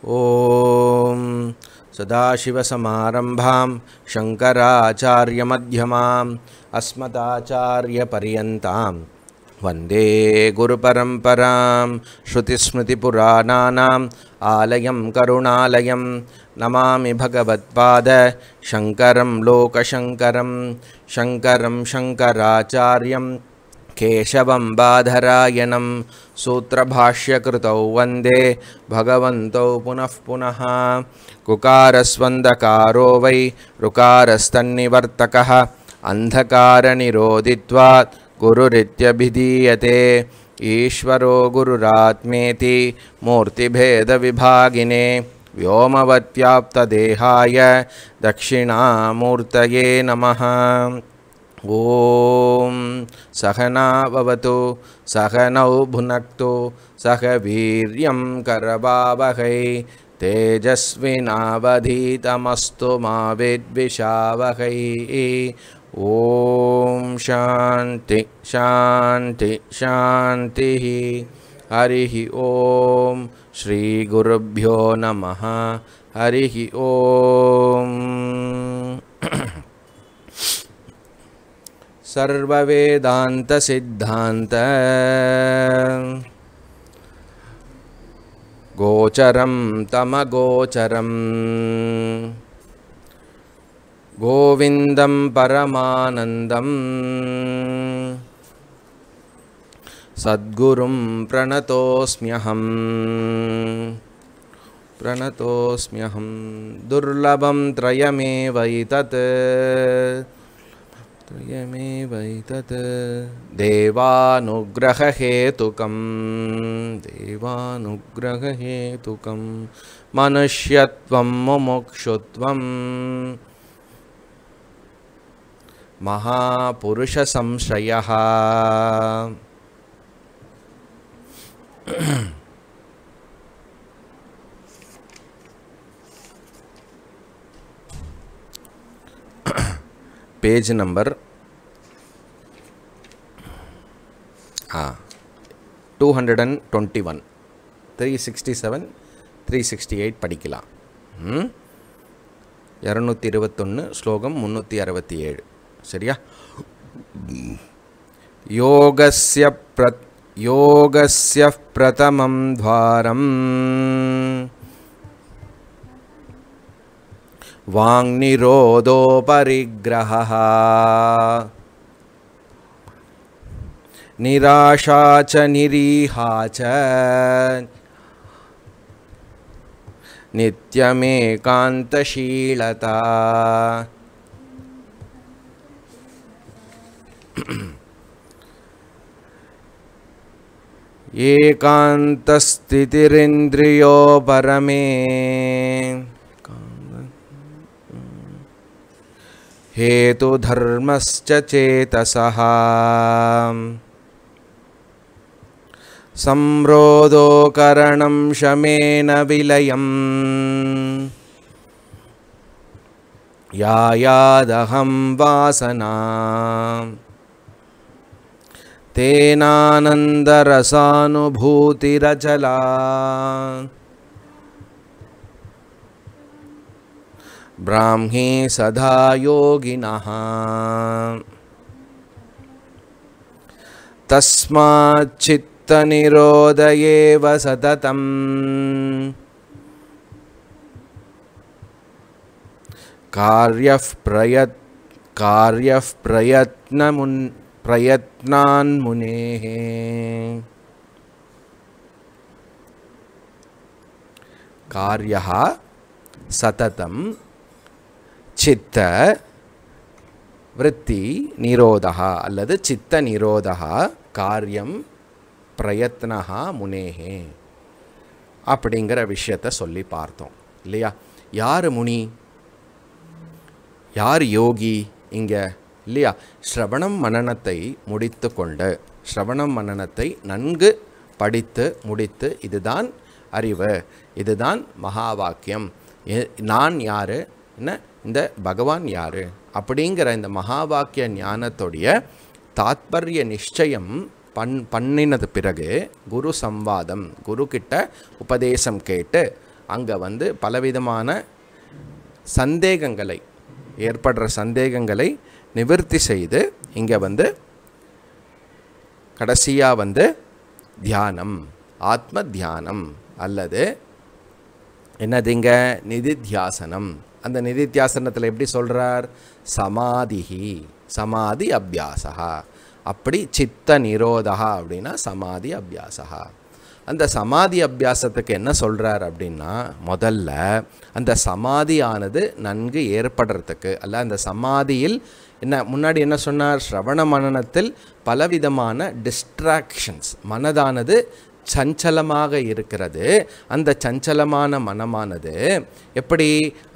ॐ सदाशिवसमारम्भां शङ्कराचार्यमध्यमाम् अस्मदाचार्यपर्यन्तां वन्दे गुरुपरम्परां श्रुतिस्मृतिपुराणानाम् आलयं करुणालयं नमामि भगवत्पाद शङ्करं लोकशङ्करं शङ्करं शङ्कराचार्यं बाधरायणं सूत्रभाष्यकृतौ वन्दे भगवन्तौ पुनः कुकारस्वन्दकारो वै रुकारस्तन्निवर्तकः अन्धकारनिरोदित्वात् गुरुरित्यभिधीयते ईश्वरो गुरुरात्मेति मूर्तिभेदविभागिने व्योमवत्याप्तदेहाय दक्षिणामूर्तये नमः सहना भवतु सहनौ भुनक्तु सह वीर्यं करवावहै तेजस्विनावधीतमस्तु विद्विषावहै ॐ शान्ति शान्ति शान्तिः हरिः ॐ श्रीगुरुभ्यो नमः हरिः ॐ गोचरं तमगोचरम् गोविन्दं परमानन्दम् सद्गुरुं प्रणतोऽस्म्यहं प्रणतोऽस्म्यहं दुर्लभं त्रयमेवैतत् यमेवैतत् देवानुग्रहहेतुकं देवानुग्रहहेतुकं मनुष्यत्वं मुमुक्षुत्वं महापुरुषसंशयः page number three sixty seven three sixty eight படிக்கலாம் இரநூத்தி இருபத்தொன்று ஸ்லோகம் முந்நூற்றி அறுபத்தி ஏழு சரியா योगस्य प्र योगस्य பிரதமம் துவாரம் वाङ्निरोधोपरिग्रहः निराशा च निरीहा च नित्यमेकान्तशीलता एकान्तस्थितिरिन्द्रियो परमे हेतु हेतुधर्मश्च चेतसः संरोधोकरणं शमेन विलयम् यायादहं वासनां वासना तेनानन्दरसानुभूतिरचला ब्राह्मे सदा योगिनः तस्माच्चित्तनिरोध एव सततम् प्रयत् कार्यः प्रयत्नमुन् प्रयत्नान्मुनेः कार्यः सततं சித்த விற்பி நிரோதா அல்லது சித்த நிரோதா காரியம் பிரயத்னகா முனேகே அப்படிங்கிற விஷயத்த சொல்லி பார்த்தோம் இல்லையா யார் முனி யார் யோகி இங்கே இல்லையா ஸ்ரவணம் மனநத்தை முடித்து கொண்டு ஸ்ரவணம் மனநத்தை நன்கு படித்து முடித்து இதுதான் அறிவு இதுதான் மகா வாக்கியம் நான் யார் என்ன இந்த பகவான் யார் அப்படிங்கிற இந்த மகாவாக்கிய ஞானத்துடைய தாத்பரிய நிச்சயம் பண் பண்ணினது பிறகு குரு சம்வாதம் குருக்கிட்ட உபதேசம் கேட்டு அங்கே வந்து பலவிதமான சந்தேகங்களை ஏற்படுற சந்தேகங்களை நிவர்த்தி செய்து இங்கே வந்து கடைசியாக வந்து தியானம் ஆத்ம தியானம் அல்லது என்னதுங்க நிதித்தியாசனம் அந்த நிதித்தியாசனத்தில் எப்படி சொல்கிறார் சமாதிஹி சமாதி அபியாசா அப்படி சித்த நிரோதா அப்படின்னா சமாதி அபியாசா அந்த சமாதி அபியாசத்துக்கு என்ன சொல்கிறார் அப்படின்னா முதல்ல அந்த சமாதியானது நன்கு ஏற்படுறதுக்கு அல்ல அந்த சமாதியில் என்ன முன்னாடி என்ன சொன்னார் ஸ்ரவண மனநத்தில் பலவிதமான டிஸ்ட்ராக்ஷன்ஸ் மனதானது சஞ்சலமாக இருக்கிறது அந்த சஞ்சலமான மனமானது எப்படி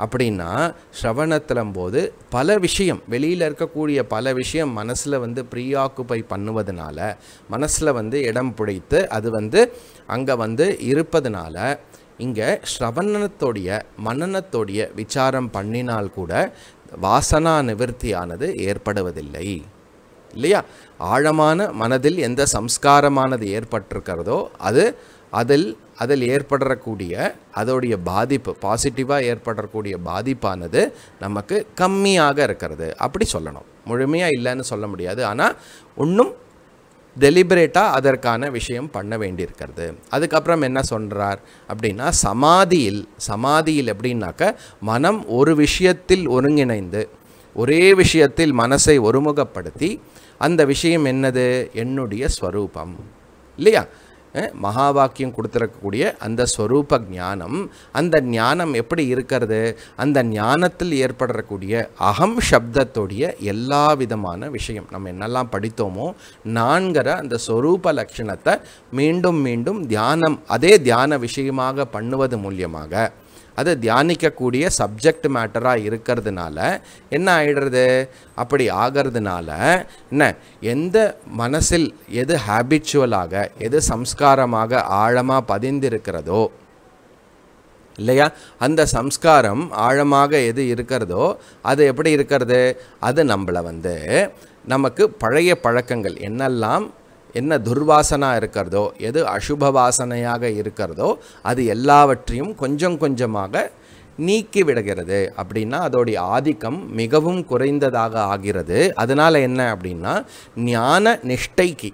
அப்படின்னா ஸ்ரவணத்திலும் போது பல விஷயம் வெளியில் இருக்கக்கூடிய பல விஷயம் மனசில் வந்து ப்ரீஆக்குப்பை பண்ணுவதனால மனசில் வந்து இடம் பிடித்து அது வந்து அங்கே வந்து இருப்பதனால இங்கே ஸ்ரவணத்தோடைய மன்னனத்தோடைய விசாரம் பண்ணினால் கூட வாசனா நிவர்த்தியானது ஏற்படுவதில்லை இல்லையா ஆழமான மனதில் எந்த சம்ஸ்காரமானது ஏற்பட்டிருக்கிறதோ அது அதில் அதில் ஏற்படக்கூடிய அதோடைய பாதிப்பு பாசிட்டிவாக ஏற்படக்கூடிய பாதிப்பானது நமக்கு கம்மியாக இருக்கிறது அப்படி சொல்லணும் முழுமையாக இல்லைன்னு சொல்ல முடியாது ஆனால் இன்னும் டெலிபரேட்டாக அதற்கான விஷயம் பண்ண வேண்டியிருக்கிறது அதுக்கப்புறம் என்ன சொல்கிறார் அப்படின்னா சமாதியில் சமாதியில் எப்படின்னாக்க மனம் ஒரு விஷயத்தில் ஒருங்கிணைந்து ஒரே விஷயத்தில் மனசை ஒருமுகப்படுத்தி அந்த விஷயம் என்னது என்னுடைய ஸ்வரூபம் இல்லையா மகாவாக்கியம் கொடுத்துருக்கக்கூடிய அந்த ஸ்வரூப ஞானம் அந்த ஞானம் எப்படி இருக்கிறது அந்த ஞானத்தில் ஏற்படக்கூடிய அகம் சப்தத்துடைய எல்லா விதமான விஷயம் நம்ம என்னெல்லாம் படித்தோமோ நான்கிற அந்த ஸ்வரூப லட்சணத்தை மீண்டும் மீண்டும் தியானம் அதே தியான விஷயமாக பண்ணுவது மூலியமாக அதை தியானிக்கக்கூடிய சப்ஜெக்ட் மேட்டராக இருக்கிறதுனால என்ன ஆகிடுறது அப்படி ஆகிறதுனால என்ன எந்த மனசில் எது ஹேபிச்சுவலாக எது சம்ஸ்காரமாக ஆழமாக பதிந்திருக்கிறதோ இல்லையா அந்த சம்ஸ்காரம் ஆழமாக எது இருக்கிறதோ அது எப்படி இருக்கிறது அது நம்மளை வந்து நமக்கு பழைய பழக்கங்கள் என்னெல்லாம் என்ன துர்வாசனா இருக்கிறதோ எது அசுப வாசனையாக இருக்கிறதோ அது எல்லாவற்றையும் கொஞ்சம் கொஞ்சமாக நீக்கி விடுகிறது அப்படின்னா அதோடைய ஆதிக்கம் மிகவும் குறைந்ததாக ஆகிறது அதனால் என்ன அப்படின்னா ஞான நிஷ்டைக்கு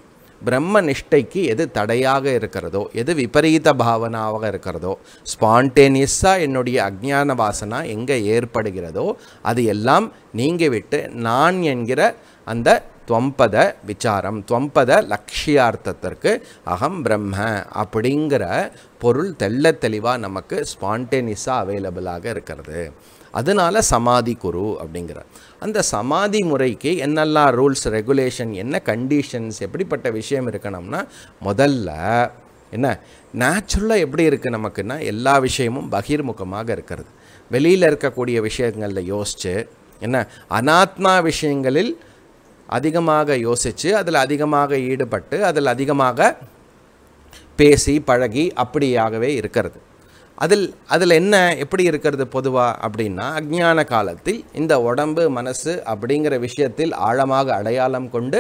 பிரம்ம நிஷ்டைக்கு எது தடையாக இருக்கிறதோ எது விபரீத பாவனாவாக இருக்கிறதோ ஸ்பான்டேனியஸாக என்னுடைய அஜ்ஞான வாசனா எங்கே ஏற்படுகிறதோ அது எல்லாம் நீங்கிவிட்டு நான் என்கிற அந்த துவம்பத விசாரம் துவம்பத லட்சியார்த்தத்திற்கு அகம் பிரம்ம அப்படிங்கிற பொருள் தெள்ள தெளிவாக நமக்கு ஸ்பான்டேனியஸாக அவைலபிளாக இருக்கிறது அதனால சமாதி குரு அப்படிங்கிற அந்த சமாதி முறைக்கு என்னெல்லாம் ரூல்ஸ் ரெகுலேஷன் என்ன கண்டிஷன்ஸ் எப்படிப்பட்ட விஷயம் இருக்கணும்னா முதல்ல என்ன நேச்சுரலாக எப்படி இருக்குது நமக்குன்னா எல்லா விஷயமும் பகிர்முகமாக இருக்கிறது வெளியில் இருக்கக்கூடிய விஷயங்களில் யோசித்து என்ன அனாத்மா விஷயங்களில் அதிகமாக யோசித்து அதில் அதிகமாக ஈடுபட்டு அதில் அதிகமாக பேசி பழகி அப்படியாகவே இருக்கிறது அதில் அதில் என்ன எப்படி இருக்கிறது பொதுவாக அப்படின்னா அஜ்ஞான காலத்தில் இந்த உடம்பு மனசு அப்படிங்கிற விஷயத்தில் ஆழமாக அடையாளம் கொண்டு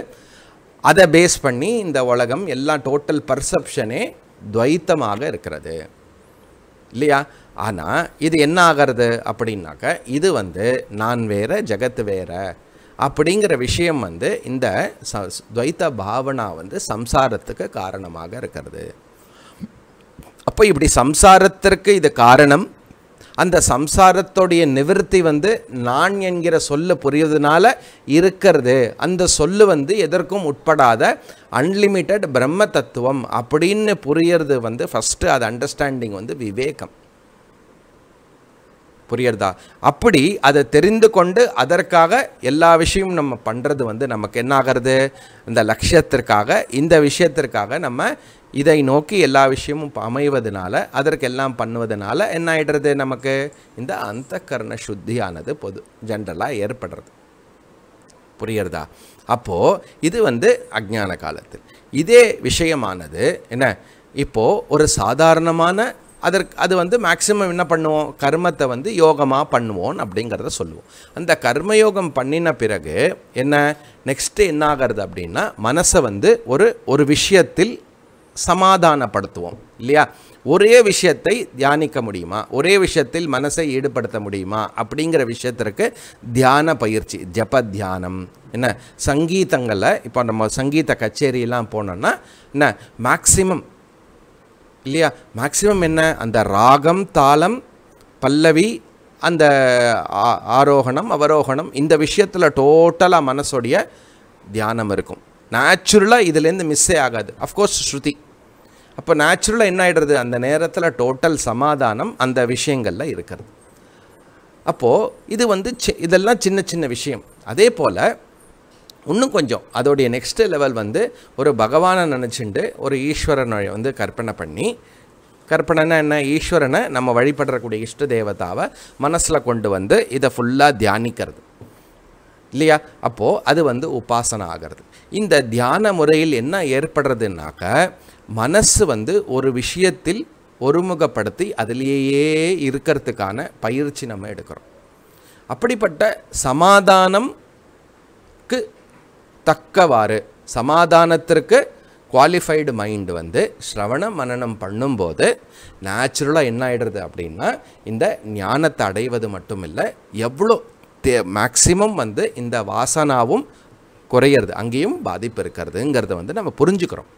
அதை பேஸ் பண்ணி இந்த உலகம் எல்லாம் டோட்டல் பர்செப்ஷனே துவைத்தமாக இருக்கிறது இல்லையா ஆனால் இது என்ன ஆகிறது அப்படின்னாக்க இது வந்து நான் வேறு ஜெகத்து வேறு அப்படிங்கிற விஷயம் வந்து இந்த துவைத்த பாவனா வந்து சம்சாரத்துக்கு காரணமாக இருக்கிறது அப்போ இப்படி சம்சாரத்திற்கு இது காரணம் அந்த சம்சாரத்தோடைய நிவர்த்தி வந்து நான் என்கிற சொல்ல புரியதுனால இருக்கிறது அந்த சொல்லு வந்து எதற்கும் உட்படாத அன்லிமிட்டட் பிரம்ம தத்துவம் அப்படின்னு புரியறது வந்து ஃபஸ்ட்டு அது அண்டர்ஸ்டாண்டிங் வந்து விவேகம் புரியறதா அப்படி அதை தெரிந்து கொண்டு அதற்காக எல்லா விஷயமும் நம்ம பண்ணுறது வந்து நமக்கு என்ன ஆகிறது இந்த லட்சியத்திற்காக இந்த விஷயத்திற்காக நம்ம இதை நோக்கி எல்லா விஷயமும் அமைவதனால அதற்கு எல்லாம் பண்ணுவதனால என்ன ஆகிடுறது நமக்கு இந்த அந்த கர்ண சுத்தியானது பொது ஜென்ரலாக ஏற்படுறது புரியறதா அப்போது இது வந்து அஜான காலத்தில் இதே விஷயமானது என்ன இப்போது ஒரு சாதாரணமான அதற்கு அது வந்து மேக்சிமம் என்ன பண்ணுவோம் கர்மத்தை வந்து யோகமாக பண்ணுவோம் அப்படிங்கிறத சொல்லுவோம் அந்த கர்மயோகம் பண்ணின பிறகு என்ன நெக்ஸ்ட்டு என்ன ஆகிறது அப்படின்னா மனசை வந்து ஒரு ஒரு விஷயத்தில் சமாதானப்படுத்துவோம் இல்லையா ஒரே விஷயத்தை தியானிக்க முடியுமா ஒரே விஷயத்தில் மனசை ஈடுபடுத்த முடியுமா அப்படிங்கிற விஷயத்திற்கு தியான பயிற்சி ஜப தியானம் என்ன சங்கீதங்களில் இப்போ நம்ம சங்கீத கச்சேரியெல்லாம் போனோம்னா என்ன மேக்சிமம் இல்லையா மேக்ஸிமம் என்ன அந்த ராகம் தாளம் பல்லவி அந்த ஆரோகணம் அவரோகணம் இந்த விஷயத்தில் டோட்டலாக மனசோடைய தியானம் இருக்கும் நேச்சுரலாக இதுலேருந்து மிஸ்ஸே ஆகாது அஃப்கோர்ஸ் ஸ்ருதி அப்போ நேச்சுரலாக என்ன ஆகிடுறது அந்த நேரத்தில் டோட்டல் சமாதானம் அந்த விஷயங்களில் இருக்கிறது அப்போது இது வந்து இதெல்லாம் சின்ன சின்ன விஷயம் அதே போல் இன்னும் கொஞ்சம் அதோடைய நெக்ஸ்ட் லெவல் வந்து ஒரு பகவானை நினச்சிண்டு ஒரு ஈஸ்வரனை வந்து கற்பனை பண்ணி கற்பனைனா என்ன ஈஸ்வரனை நம்ம வழிபடுறக்கூடிய இஷ்ட தேவதாவை மனசில் கொண்டு வந்து இதை ஃபுல்லாக தியானிக்கிறது இல்லையா அப்போது அது வந்து உபாசனை ஆகிறது இந்த தியான முறையில் என்ன ஏற்படுறதுனாக்க மனசு வந்து ஒரு விஷயத்தில் ஒருமுகப்படுத்தி அதிலேயே இருக்கிறதுக்கான பயிற்சி நம்ம எடுக்கிறோம் அப்படிப்பட்ட சமாதானம்க்கு தக்கவாறு சமாதானத்திற்கு குவாலிஃபைடு மைண்டு வந்து ஸ்ரவண மனநம் பண்ணும்போது நேச்சுரலாக என்ன ஆகிடுறது அப்படின்னா இந்த ஞானத்தை அடைவது மட்டும் இல்லை எவ்வளோ தே மேக்சிமம் வந்து இந்த வாசனாவும் குறையிறது அங்கேயும் பாதிப்பு இருக்கிறதுங்கிறத வந்து நம்ம புரிஞ்சுக்கிறோம்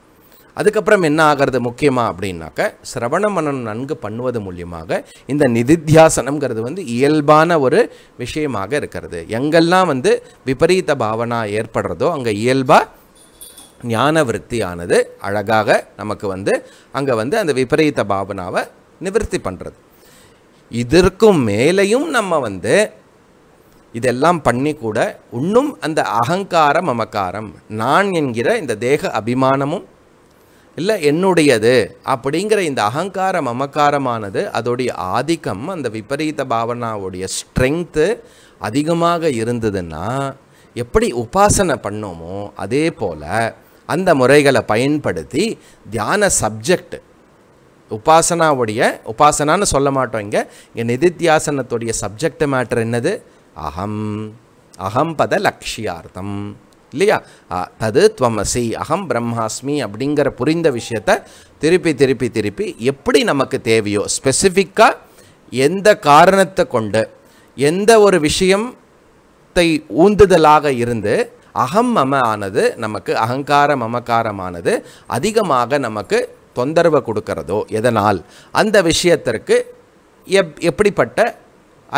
அதுக்கப்புறம் என்ன ஆகிறது முக்கியமாக அப்படின்னாக்க சிரவண மனம் நன்கு பண்ணுவது மூலியமாக இந்த நிதித்தியாசனம்ங்கிறது வந்து இயல்பான ஒரு விஷயமாக இருக்கிறது எங்கெல்லாம் வந்து விபரீத பாவனா ஏற்படுறதோ அங்கே இயல்பாக ஞான விற்த்தியானது அழகாக நமக்கு வந்து அங்கே வந்து அந்த விபரீத பாவனாவை நிவர்த்தி பண்ணுறது இதற்கும் மேலேயும் நம்ம வந்து இதெல்லாம் பண்ணி கூட இன்னும் அந்த அகங்கார மமக்காரம் நான் என்கிற இந்த தேக அபிமானமும் இல்லை என்னுடையது அப்படிங்கிற இந்த அகங்காரம் அமக்காரமானது அதோடைய ஆதிக்கம் அந்த விபரீத பாவனாவுடைய ஸ்ட்ரெங்க்த்து அதிகமாக இருந்ததுன்னா எப்படி உபாசனை பண்ணோமோ அதே போல் அந்த முறைகளை பயன்படுத்தி தியான சப்ஜெக்ட் உபாசனாவுடைய உபாசனான்னு சொல்ல மாட்டோம் இங்கே இங்கே நிதித்தியாசனத்துடைய சப்ஜெக்ட் மேட்ரு என்னது அகம் அகம்பத பத லட்சியார்த்தம் இல்லையா தது துவமசி அகம் பிரம்மாஸ்மி அப்படிங்கிற புரிந்த விஷயத்தை திருப்பி திருப்பி திருப்பி எப்படி நமக்கு தேவையோ ஸ்பெசிஃபிக்காக எந்த காரணத்தை கொண்டு எந்த ஒரு விஷயத்தை ஊந்துதலாக இருந்து அகம் மம ஆனது நமக்கு அகங்கார மமக்காரமானது அதிகமாக நமக்கு தொந்தரவை கொடுக்கிறதோ எதனால் அந்த விஷயத்திற்கு எப் எப்படிப்பட்ட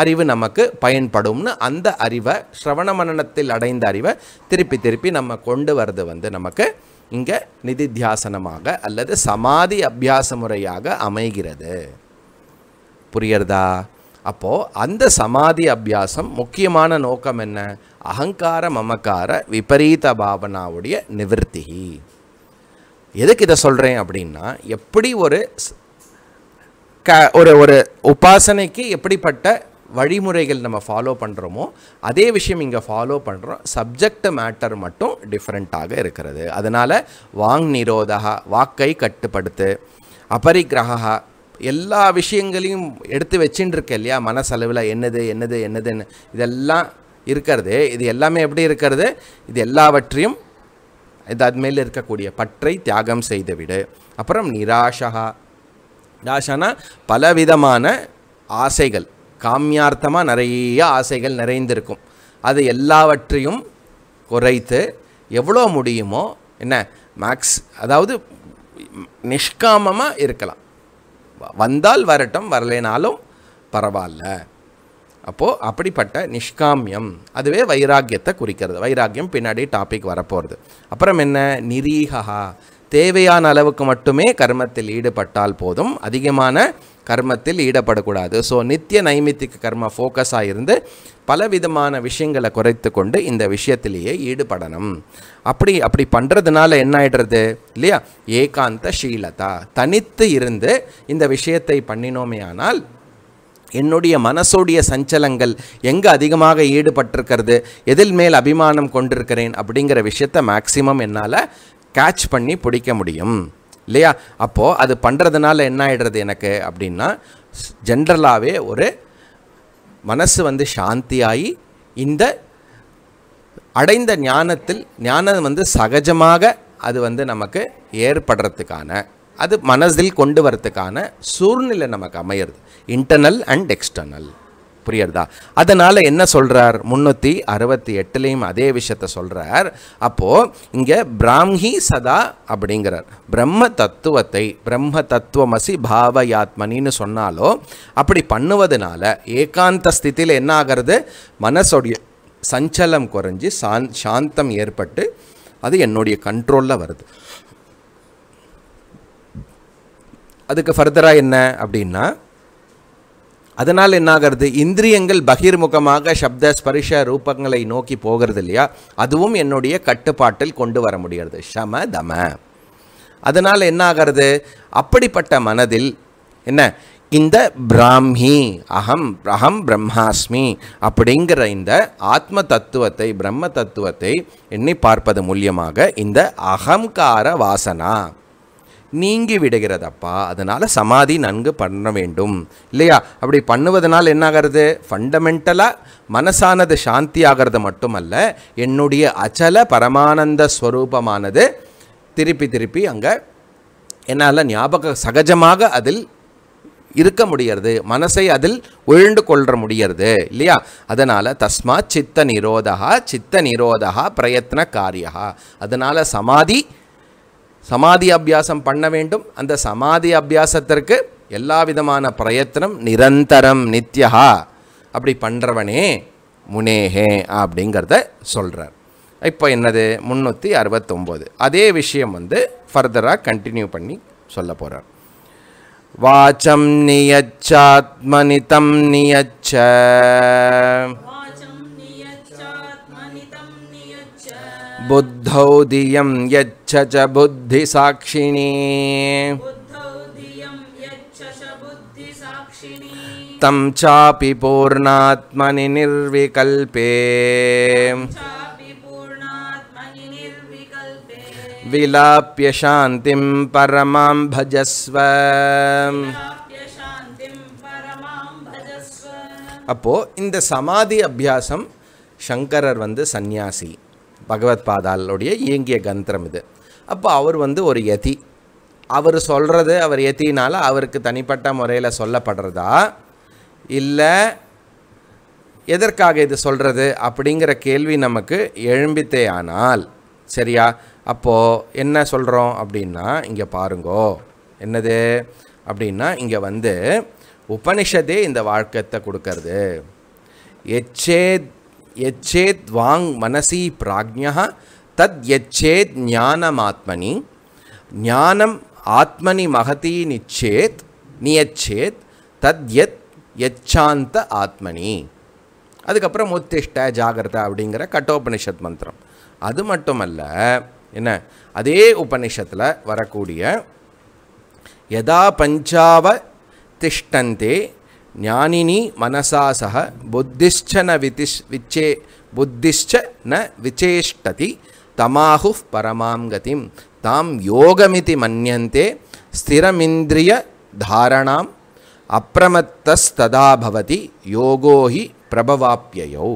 அறிவு நமக்கு பயன்படும்னு அந்த அறிவை ஸ்ரவண மன்னனத்தில் அடைந்த அறிவை திருப்பி திருப்பி நம்ம கொண்டு வர்றது வந்து நமக்கு இங்கே நிதித்தியாசனமாக அல்லது சமாதி அபியாச முறையாக அமைகிறது புரியறதா அப்போது அந்த சமாதி அபியாசம் முக்கியமான நோக்கம் என்ன அகங்கார மமக்கார விபரீத பாவனாவுடைய நிவர்த்தி எதுக்கு இதை சொல்கிறேன் அப்படின்னா எப்படி ஒரு க ஒரு ஒரு உபாசனைக்கு எப்படிப்பட்ட வழிமுறைகள் நம்ம ஃபாலோ பண்ணுறோமோ அதே விஷயம் இங்கே ஃபாலோ பண்ணுறோம் சப்ஜெக்ட் மேட்டர் மட்டும் டிஃப்ரெண்ட்டாக இருக்கிறது அதனால் வாங் நிரோதகா வாக்கை கட்டுப்படுத்து அபரிக்கிரகா எல்லா விஷயங்களையும் எடுத்து வச்சுட்டு இருக்க இல்லையா மனசளவில் என்னது என்னது என்னதுன்னு இதெல்லாம் இருக்கிறது இது எல்லாமே எப்படி இருக்கிறது இது எல்லாவற்றையும் இது அது மேலே இருக்கக்கூடிய பற்றை தியாகம் செய்துவிடு அப்புறம் நிராஷா நிராஷனா பலவிதமான ஆசைகள் காமியார்த்தமாக நிறைய ஆசைகள் நிறைந்திருக்கும் அது எல்லாவற்றையும் குறைத்து எவ்வளோ முடியுமோ என்ன மேக்ஸ் அதாவது நிஷ்காமமாக இருக்கலாம் வந்தால் வரட்டும் வரலைனாலும் பரவாயில்ல அப்போது அப்படிப்பட்ட நிஷ்காமியம் அதுவே வைராக்கியத்தை குறிக்கிறது வைராக்கியம் பின்னாடி டாபிக் வரப்போகிறது அப்புறம் என்ன நிரீகா தேவையான அளவுக்கு மட்டுமே கர்மத்தில் ஈடுபட்டால் போதும் அதிகமான கர்மத்தில் ஈடுபடக்கூடாது ஸோ நித்திய நைமித்திக கர்ம ஃபோக்கஸாக இருந்து பலவிதமான விஷயங்களை குறைத்து கொண்டு இந்த விஷயத்திலேயே ஈடுபடணும் அப்படி அப்படி பண்ணுறதுனால என்ன ஆகிடுறது இல்லையா ஏகாந்த ஷீலதா தனித்து இருந்து இந்த விஷயத்தை பண்ணினோமே ஆனால் என்னுடைய மனசுடைய சஞ்சலங்கள் எங்கே அதிகமாக ஈடுபட்டிருக்கிறது எதில் மேல் அபிமானம் கொண்டிருக்கிறேன் அப்படிங்கிற விஷயத்தை மேக்சிமம் என்னால் கேட்ச் பண்ணி பிடிக்க முடியும் இல்லையா அப்போது அது பண்ணுறதுனால என்ன ஆகிடுறது எனக்கு அப்படின்னா ஜென்ரலாகவே ஒரு மனசு வந்து சாந்தியாகி இந்த அடைந்த ஞானத்தில் ஞானம் வந்து சகஜமாக அது வந்து நமக்கு ஏற்படுறதுக்கான அது மனதில் கொண்டு வரத்துக்கான சூழ்நிலை நமக்கு அமையிறது இன்டர்னல் அண்ட் எக்ஸ்டர்னல் புரியறதா அதனால் என்ன சொல்கிறார் முந்நூற்றி அறுபத்தி எட்டுலேயும் அதே விஷயத்த சொல்கிறார் அப்போது இங்கே பிராமி சதா அப்படிங்கிறார் பிரம்ம தத்துவத்தை பிரம்ம தத்துவமசி பாவயாத்மனின்னு சொன்னாலோ அப்படி பண்ணுவதனால ஏகாந்த ஸ்தித்தியில் என்ன ஆகிறது மனசோடைய சஞ்சலம் குறைஞ்சி சாந் சாந்தம் ஏற்பட்டு அது என்னுடைய கண்ட்ரோலில் வருது அதுக்கு ஃபர்தராக என்ன அப்படின்னா அதனால் என்னாகிறது இந்திரியங்கள் பகிர்முகமாக சப்த ஸ்பரிஷ ரூபங்களை நோக்கி போகிறது இல்லையா அதுவும் என்னுடைய கட்டுப்பாட்டில் கொண்டு வர முடியறது சம தம அதனால் என்னாகிறது அப்படிப்பட்ட மனதில் என்ன இந்த பிராமி அகம் அகம் பிரம்மாஸ்மி அப்படிங்கிற இந்த ஆத்ம தத்துவத்தை பிரம்ம தத்துவத்தை எண்ணி பார்ப்பது மூலியமாக இந்த அகங்கார வாசனா நீங்கி விடுகிறதப்பா அதனால் சமாதி நன்கு பண்ண வேண்டும் இல்லையா அப்படி பண்ணுவதனால் என்னாகிறது ஃபண்டமெண்டலாக மனசானது சாந்தி ஆகிறது மட்டுமல்ல என்னுடைய அச்சல பரமானந்த ஸ்வரூபமானது திருப்பி திருப்பி அங்கே என்னால் ஞாபக சகஜமாக அதில் இருக்க முடியறது மனசை அதில் உழண்டு கொள்ள முடியறது இல்லையா அதனால் தஸ்மாத் சித்த நிரோதகா சித்த நிரோதகா பிரயத்ன காரியகா அதனால் சமாதி சமாதி அபியாசம் பண்ண வேண்டும் அந்த சமாதி அபியாசத்திற்கு எல்லா விதமான பிரயத்தனம் நிரந்தரம் நித்யா அப்படி பண்ணுறவனே முனேகே அப்படிங்கிறத சொல்கிறார் இப்போ என்னது முந்நூற்றி அறுபத்தொம்போது அதே விஷயம் வந்து ஃபர்தராக கண்டினியூ பண்ணி சொல்ல போகிறார் வாச்சம் நியச்சாத்மனிதம் நியச்ச ौदियं यच्च च बुद्धिसाक्षिणी तं चापि पूर्णात्मनि निर्विकल्पे विलाप्य शान्तिं परमां भजस्व अपो इन्द समाधि अभ्यासं शङ्कर वर्तते सन्यासी। பகவத் பாதாலுடைய இயங்கிய கந்திரம் இது அப்போ அவர் வந்து ஒரு எதி அவர் சொல்கிறது அவர் எத்தினால அவருக்கு தனிப்பட்ட முறையில் சொல்லப்படுறதா இல்லை எதற்காக இது சொல்கிறது அப்படிங்கிற கேள்வி நமக்கு எழும்பித்தே ஆனால் சரியா அப்போது என்ன சொல்கிறோம் அப்படின்னா இங்கே பாருங்கோ என்னது அப்படின்னா இங்கே வந்து உபனிஷதே இந்த வாழ்க்கத்தை கொடுக்கறது எச்சேத் எச்சேத் வாங் மனசி பிராஜ்யா தத் எச்சேத் ஞானமாத்மனி ஞானம் ஆத்மனி மகதி நிச்சேத் நியச்சேத் தத் எத் எச்சாந்த ஆத்மனி அதுக்கப்புறம் உத்திஷ்ட ஜாகிரதா அப்படிங்கிற கட்டோபனிஷத் மந்திரம் அது மட்டுமல்ல என்ன அதே உபனிஷத்தில் வரக்கூடிய யதா பஞ்சாவ திஷ்டந்தே ஞானினி மனசா சக ந விதிஷ் விச்சே புத்திஷ்ச ந விசேஷ்டதி தமாகு பரமாங்கதிம் தாம் யோகமிதி மன்யந்தே ஸ்திரமிந்திரிய தாரணாம் அப்பிரமத்தஸ்ததா பவதி யோகோஹி பிரபவாப்பியோ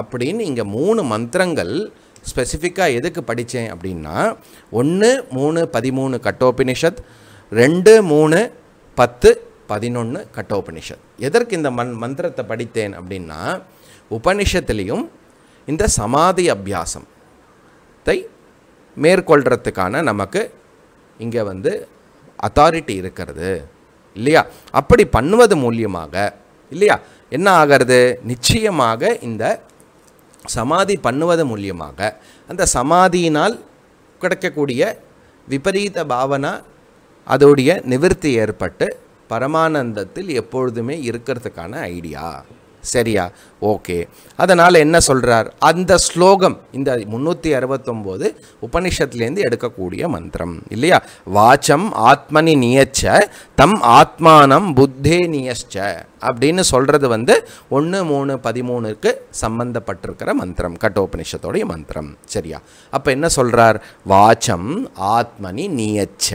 அப்படின்னு இங்கே மூணு மந்திரங்கள் ஸ்பெசிஃபிக்காக எதுக்கு படித்தேன் அப்படின்னா ஒன்று மூணு பதிமூணு கட்டோபனிஷத் ரெண்டு மூணு பத்து பதினொன்று கட்டோபனிஷத் எதற்கு இந்த மண் மந்திரத்தை படித்தேன் அப்படின்னா உபனிஷத்துலேயும் இந்த சமாதி அபியாசம் தை மேற்கொள்கிறதுக்கான நமக்கு இங்கே வந்து அத்தாரிட்டி இருக்கிறது இல்லையா அப்படி பண்ணுவது மூலியமாக இல்லையா என்ன ஆகிறது நிச்சயமாக இந்த சமாதி பண்ணுவது மூலியமாக அந்த சமாதியினால் கிடைக்கக்கூடிய விபரீத பாவனா அதோடைய நிவர்த்தி ஏற்பட்டு பரமானந்தத்தில் எப்பொழுதுமே இருக்கிறதுக்கான ஐடியா சரியா ஓகே அதனால் என்ன சொல்கிறார் அந்த ஸ்லோகம் இந்த முந்நூற்றி அறுபத்தொம்போது உபனிஷத்துலேருந்து எடுக்கக்கூடிய மந்திரம் இல்லையா வாச்சம் ஆத்மனி நியச்ச தம் ஆத்மானம் புத்தே நியச்ச அப்படின்னு சொல்கிறது வந்து ஒன்று மூணு பதிமூணுக்கு சம்பந்தப்பட்டிருக்கிற மந்திரம் கட்டோபனிஷத்தோடைய மந்திரம் சரியா அப்போ என்ன சொல்கிறார் வாச்சம் ஆத்மனி நியச்ச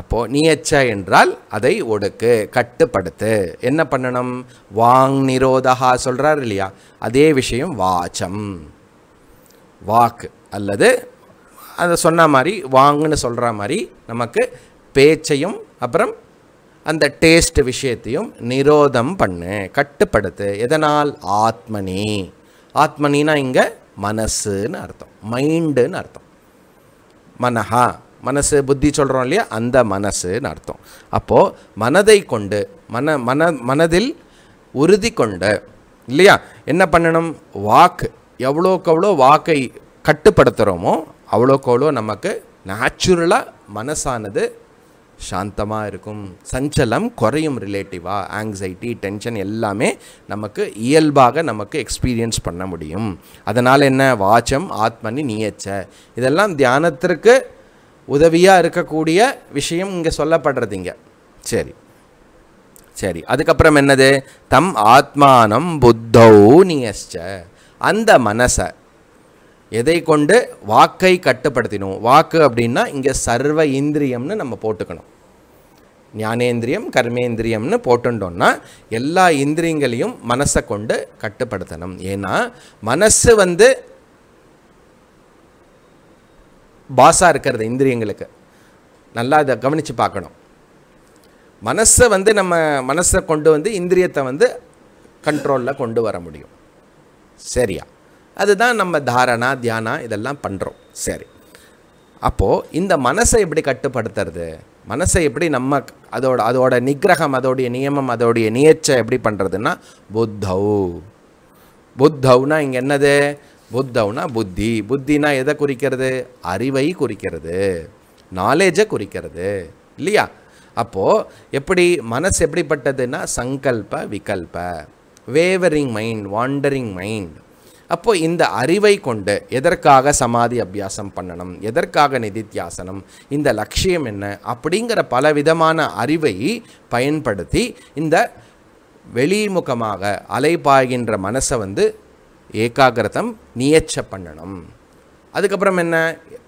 அப்போது நியச்ச என்றால் அதை ஒடுக்கு கட்டுப்படுத்து என்ன பண்ணணும் வாங் நிரோதகா சொல்கிறார் இல்லையா அதே விஷயம் வாச்சம் வாக்கு அல்லது அதை சொன்ன மாதிரி வாங்குன்னு சொல்கிற மாதிரி நமக்கு பேச்சையும் அப்புறம் அந்த டேஸ்ட் விஷயத்தையும் நிரோதம் பண்ணு கட்டுப்படுத்து எதனால் ஆத்மனி ஆத்மனின்னா இங்கே மனசுன்னு அர்த்தம் மைண்டுன்னு அர்த்தம் மனஹா மனசு புத்தி சொல்கிறோம் இல்லையா அந்த மனசுன்னு அர்த்தம் அப்போது மனதை கொண்டு மன மன மனதில் உறுதி கொண்டு இல்லையா என்ன பண்ணணும் வாக்கு எவ்வளோக்கு எவ்வளோ வாக்கை கட்டுப்படுத்துகிறோமோ அவ்வளோக்கு அவ்வளோ நமக்கு நேச்சுரலாக மனசானது சாந்தமாக இருக்கும் சஞ்சலம் குறையும் ரிலேட்டிவாக ஆங்ஸைட்டி டென்ஷன் எல்லாமே நமக்கு இயல்பாக நமக்கு எக்ஸ்பீரியன்ஸ் பண்ண முடியும் அதனால் என்ன வாச்சம் ஆத்மனி நீச்ச இதெல்லாம் தியானத்திற்கு உதவியாக இருக்கக்கூடிய விஷயம் இங்கே சொல்லப்படுறதுங்க சரி சரி அதுக்கப்புறம் என்னது தம் ஆத்மானம் புத்தௌ நியஸ்ச அந்த மனசை எதை கொண்டு வாக்கை கட்டுப்படுத்தினோம் வாக்கு அப்படின்னா இங்கே சர்வ இந்திரியம்னு நம்ம போட்டுக்கணும் ஞானேந்திரியம் கர்மேந்திரியம்னு போட்டுட்டோம்னா எல்லா இந்திரியங்களையும் மனசை கொண்டு கட்டுப்படுத்தணும் ஏன்னா மனசு வந்து பாஸாக இருக்கிறது இந்திரியங்களுக்கு நல்லா இதை கவனித்து பார்க்கணும் மனசை வந்து நம்ம மனசை கொண்டு வந்து இந்திரியத்தை வந்து கண்ட்ரோலில் கொண்டு வர முடியும் சரியா அதுதான் நம்ம தாரணா தியானா இதெல்லாம் பண்ணுறோம் சரி அப்போது இந்த மனசை எப்படி கட்டுப்படுத்துறது மனசை எப்படி நம்ம அதோட அதோட நிகிரகம் அதோடைய நியமம் அதோடைய நியச்சை எப்படி பண்ணுறதுன்னா புத்தௌ புத்தௌனா இங்கே என்னது புத்தம்னா புத்தி புத்தினா எதை குறிக்கிறது அறிவை குறிக்கிறது நாலேஜை குறிக்கிறது இல்லையா அப்போது எப்படி மனசு எப்படிப்பட்டதுன்னா சங்கல்ப விகல்ப வேவரிங் மைண்ட் வாண்டரிங் மைண்ட் அப்போது இந்த அறிவை கொண்டு எதற்காக சமாதி அபியாசம் பண்ணணும் எதற்காக நிதித்தியாசனம் இந்த லட்சியம் என்ன அப்படிங்கிற பல விதமான அறிவை பயன்படுத்தி இந்த வெளிமுகமாக அலைபாய்கின்ற மனசை வந்து ஏகாகிரதம் நியச்ச பண்ணணும் அதுக்கப்புறம் என்ன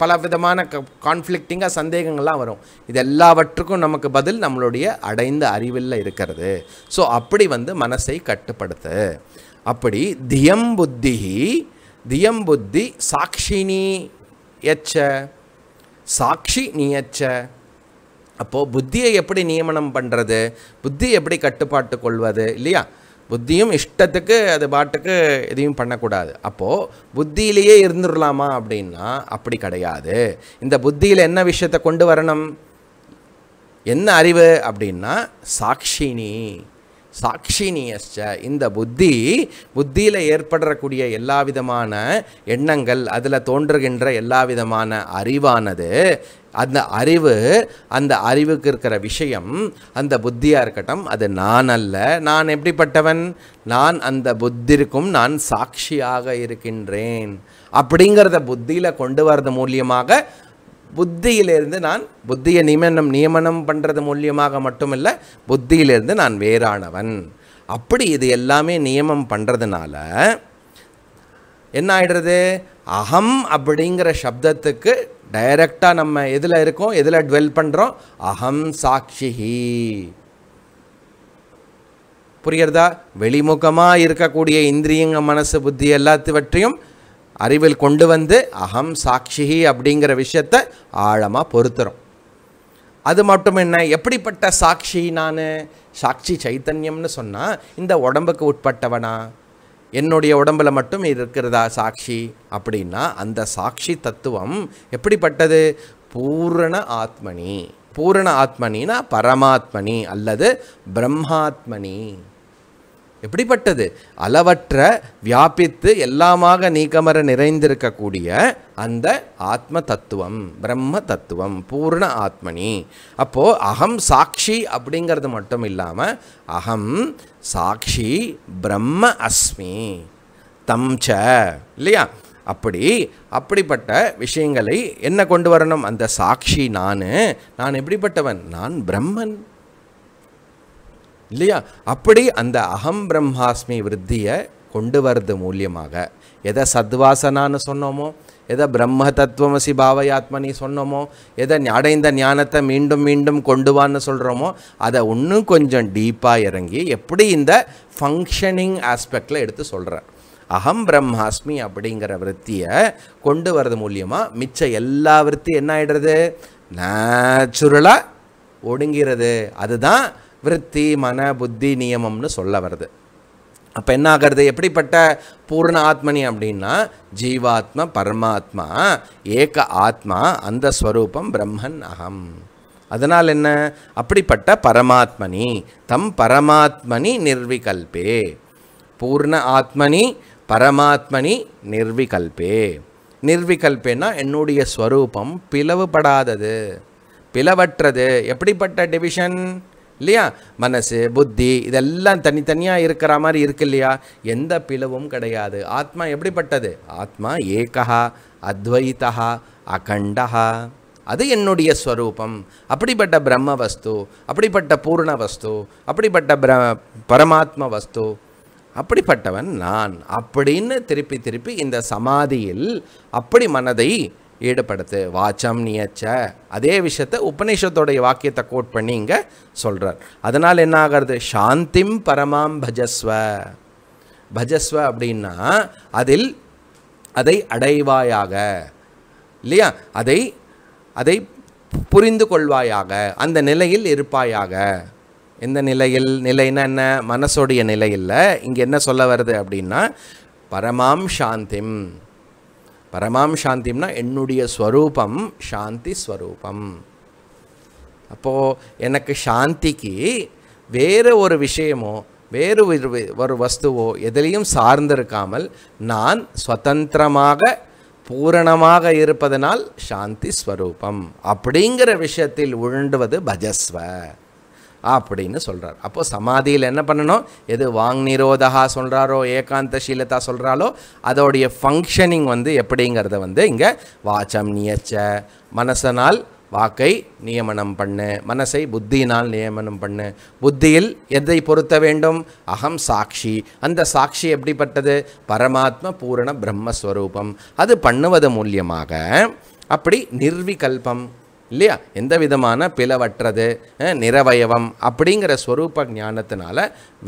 பல விதமான க கான்ஃப்ளிக்டிங்காக சந்தேகங்கள்லாம் வரும் இது எல்லாவற்றுக்கும் நமக்கு பதில் நம்மளுடைய அடைந்த அறிவில் இருக்கிறது ஸோ அப்படி வந்து மனசை கட்டுப்படுத்து அப்படி தியம் புத்தி தியம் புத்தி சாட்சினி எச்ச சாட்சி நீயச்ச அப்போது புத்தியை எப்படி நியமனம் பண்ணுறது புத்தி எப்படி கட்டுப்பாட்டு கொள்வது இல்லையா புத்தியும் இஷ்டத்துக்கு அது பாட்டுக்கு எதையும் பண்ணக்கூடாது அப்போது புத்தியிலேயே இருந்துடலாமா அப்படின்னா அப்படி கிடையாது இந்த புத்தியில் என்ன விஷயத்தை கொண்டு வரணும் என்ன அறிவு அப்படின்னா சாட்சினி சாட்சினியஸ்ச இந்த புத்தி புத்தியில் ஏற்படக்கூடிய எல்லா விதமான எண்ணங்கள் அதில் தோன்றுகின்ற எல்லா விதமான அறிவானது அந்த அறிவு அந்த அறிவுக்கு இருக்கிற விஷயம் அந்த புத்தியாக இருக்கட்டும் அது நான் அல்ல நான் எப்படிப்பட்டவன் நான் அந்த புத்திற்கும் நான் சாட்சியாக இருக்கின்றேன் அப்படிங்கிறத புத்தியில் கொண்டு வர்றது மூலியமாக புத்தியிலிருந்து நான் புத்தியை நியமனம் நியமனம் பண்ணுறது மூலியமாக மட்டுமில்லை புத்தியிலிருந்து நான் வேறானவன் அப்படி இது எல்லாமே நியமம் பண்ணுறதுனால என்ன ஆகிடுறது அகம் அப்படிங்கிற சப்தத்துக்கு டைரக்டாக நம்ம எதில் இருக்கோம் எதில் டுவெல் பண்ணுறோம் அகம் சாட்சிஹி புரியறதா வெளிமுகமாக இருக்கக்கூடிய இந்திரியங்க மனசு புத்தி எல்லாத்துவற்றையும் அறிவில் கொண்டு வந்து அகம் சாட்சிஹி அப்படிங்கிற விஷயத்தை ஆழமாக பொறுத்துறோம் அது மட்டும் என்ன எப்படிப்பட்ட சாட்சி நான் சாட்சி சைத்தன்யம்னு சொன்னால் இந்த உடம்புக்கு உட்பட்டவனா என்னுடைய உடம்பில் மட்டும் இருக்கிறதா சாட்சி அப்படின்னா அந்த சாட்சி தத்துவம் எப்படிப்பட்டது பூரண ஆத்மனி பூரண ஆத்மனின்னா பரமாத்மனி அல்லது பிரம்மாத்மனி எப்படிப்பட்டது அளவற்ற வியாபித்து எல்லாமாக நீக்கமர நிறைந்திருக்கக்கூடிய அந்த ஆத்ம தத்துவம் பிரம்ம தத்துவம் பூர்ண ஆத்மனி அப்போது அகம் சாட்சி அப்படிங்கிறது மட்டும் இல்லாமல் அகம் சாட்சி பிரம்ம அஸ்மி தம்ச இல்லையா அப்படி அப்படிப்பட்ட விஷயங்களை என்ன கொண்டு வரணும் அந்த சாட்சி நான் நான் எப்படிப்பட்டவன் நான் பிரம்மன் இல்லையா அப்படி அந்த அகம் பிரம்மாஸ்மி விருத்தியை கொண்டு வர்றது மூலியமாக எதை சத்வாசனான்னு சொன்னோமோ எதை பிரம்ம தத்துவமசி பாவயாத்மனி சொன்னோமோ எதை அடைந்த ஞானத்தை மீண்டும் மீண்டும் கொண்டு வான்னு சொல்கிறோமோ அதை இன்னும் கொஞ்சம் டீப்பாக இறங்கி எப்படி இந்த ஃபங்க்ஷனிங் ஆஸ்பெக்டில் எடுத்து சொல்கிறேன் அகம் பிரம்மாஸ்மி அப்படிங்கிற விறத்தியை கொண்டு வர்றது மூலியமாக மிச்ச எல்லா விறத்தியும் என்ன ஆகிடுறது நேச்சுரலாக ஒடுங்கிறது அதுதான் விருத்தி மன புத்தி நியமம்னு சொல்ல வருது அப்போ என்ன ஆகிறது எப்படிப்பட்ட பூர்ண ஆத்மனி அப்படின்னா ஜீவாத்மா பரமாத்மா ஏக ஆத்மா அந்த ஸ்வரூபம் பிரம்மன் அகம் அதனால் என்ன அப்படிப்பட்ட பரமாத்மனி தம் பரமாத்மனி நிர்விகல்பே பூர்ண ஆத்மனி பரமாத்மனி நிர்விகல்பே நிர்விகல்பேனா என்னுடைய ஸ்வரூபம் பிளவுபடாதது பிளவற்றது எப்படிப்பட்ட டிவிஷன் இல்லையா மனசு புத்தி இதெல்லாம் தனித்தனியாக இருக்கிற மாதிரி இருக்கு இல்லையா எந்த பிளவும் கிடையாது ஆத்மா எப்படிப்பட்டது ஆத்மா ஏகா அத்வைதா அகண்டா அது என்னுடைய ஸ்வரூபம் அப்படிப்பட்ட பிரம்ம வஸ்து அப்படிப்பட்ட பூர்ண வஸ்து அப்படிப்பட்ட பிர பரமாத்ம வஸ்து அப்படிப்பட்டவன் நான் அப்படின்னு திருப்பி திருப்பி இந்த சமாதியில் அப்படி மனதை ஈடுபடுத்து வாச்சம் நியச்ச அதே விஷயத்தை உபநிஷத்தோடைய வாக்கியத்தை கோட் பண்ணி இங்கே சொல்கிறார் அதனால் என்ன ஆகிறது சாந்திம் பரமாம் பஜஸ்வ பஜஸ்வ அப்படின்னா அதில் அதை அடைவாயாக இல்லையா அதை அதை புரிந்து கொள்வாயாக அந்த நிலையில் இருப்பாயாக எந்த நிலையில் நிலைன்னா என்ன மனசோடைய நிலையில் இங்கே என்ன சொல்ல வருது அப்படின்னா பரமாம் சாந்திம் பரமாம் சாந்திம்னா என்னுடைய ஸ்வரூபம் சாந்தி ஸ்வரூபம் அப்போது எனக்கு சாந்திக்கு வேறு ஒரு விஷயமோ வேறு ஒரு ஒரு வஸ்துவோ எதிலையும் சார்ந்திருக்காமல் நான் சுதந்திரமாக பூரணமாக இருப்பதனால் சாந்தி ஸ்வரூபம் அப்படிங்கிற விஷயத்தில் உழண்டுவது பஜஸ்வ அப்படின்னு சொல்கிறார் அப்போ சமாதியில் என்ன பண்ணணும் எது வாங் நிரோதகா சொல்கிறாரோ ஏகாந்த சீலத்தா சொல்கிறாலோ அதோடைய ஃபங்க்ஷனிங் வந்து எப்படிங்கிறத வந்து இங்கே வாச்சம் நியச்ச மனசனால் வாக்கை நியமனம் பண்ணு மனசை புத்தியினால் நியமனம் பண்ணு புத்தியில் எதை பொருத்த வேண்டும் அகம் சாட்சி அந்த சாட்சி எப்படிப்பட்டது பரமாத்ம பூரண பிரம்மஸ்வரூபம் அது பண்ணுவது மூலியமாக அப்படி நிர்விகல்பம் இல்லையா எந்த விதமான பிளவற்றது நிறவயவம் அப்படிங்கிற ஸ்வரூப ஞானத்தினால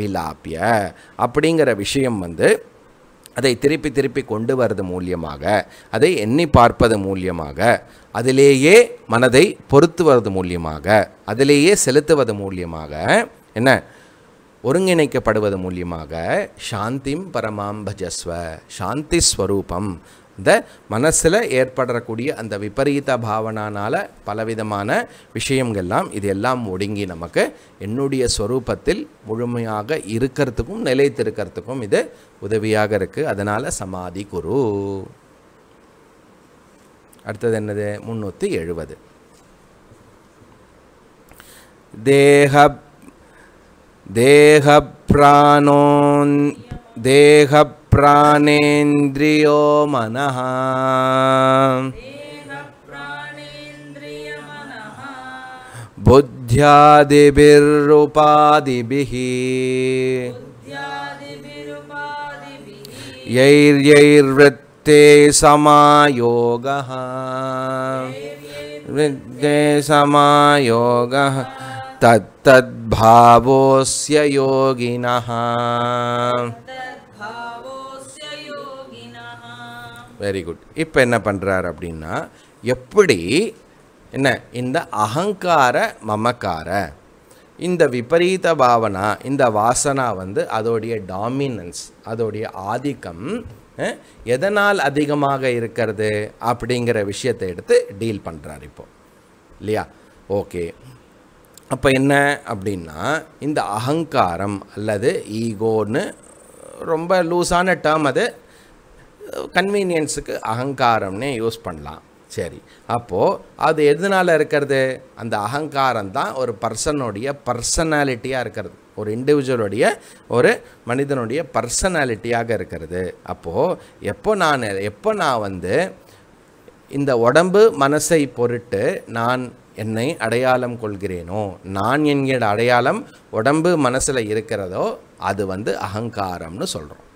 விலாப்பிய அப்படிங்கிற விஷயம் வந்து அதை திருப்பி திருப்பி கொண்டு வர்றது மூலியமாக அதை எண்ணி பார்ப்பது மூலியமாக அதிலேயே மனதை பொருத்துவது மூலியமாக அதிலேயே செலுத்துவது மூலியமாக என்ன ஒருங்கிணைக்கப்படுவது மூலியமாக சாந்திம் பரமாம் பஜஸ்வ சாந்தி ஸ்வரூபம் இந்த மனசில் ஏற்படக்கூடிய அந்த விபரீத பாவனானால் பலவிதமான விஷயங்கள்லாம் இது எல்லாம் ஒடுங்கி நமக்கு என்னுடைய ஸ்வரூபத்தில் முழுமையாக இருக்கிறதுக்கும் நிலைத்திருக்கிறதுக்கும் இது உதவியாக இருக்குது அதனால் சமாதி குரு அடுத்தது என்னது முந்நூற்றி எழுபது தேக பிராணோன் தேகப் प्राणेन्द्रियो मनः बुद्ध्यादिभिरुपादिभिः यैर्यैर्वृत्ते समायोगः वृत्ते समायोगः तत्तद्भावोऽस्य योगिनः வெரி குட் இப்போ என்ன பண்ணுறார் அப்படின்னா எப்படி என்ன இந்த அகங்கார மமக்கார இந்த விபரீத பாவனா இந்த வாசனா வந்து அதோடைய டாமினன்ஸ் அதோடைய ஆதிக்கம் எதனால் அதிகமாக இருக்கிறது அப்படிங்கிற விஷயத்தை எடுத்து டீல் பண்ணுறார் இப்போது இல்லையா ஓகே அப்போ என்ன அப்படின்னா இந்த அகங்காரம் அல்லது ஈகோன்னு ரொம்ப லூஸான டேர்ம் அது கன்வீனியன்ஸுக்கு அகங்காரம்னே யூஸ் பண்ணலாம் சரி அப்போது அது எதனால் இருக்கிறது அந்த அகங்காரம் தான் ஒரு பர்சனுடைய பர்சனாலிட்டியாக இருக்கிறது ஒரு இண்டிவிஜுவலுடைய ஒரு மனிதனுடைய பர்சனாலிட்டியாக இருக்கிறது அப்போது எப்போ நான் எப்போ நான் வந்து இந்த உடம்பு மனசை பொருட்டு நான் என்னை அடையாளம் கொள்கிறேனோ நான் என்கிற அடையாளம் உடம்பு மனசில் இருக்கிறதோ அது வந்து அகங்காரம்னு சொல்கிறோம்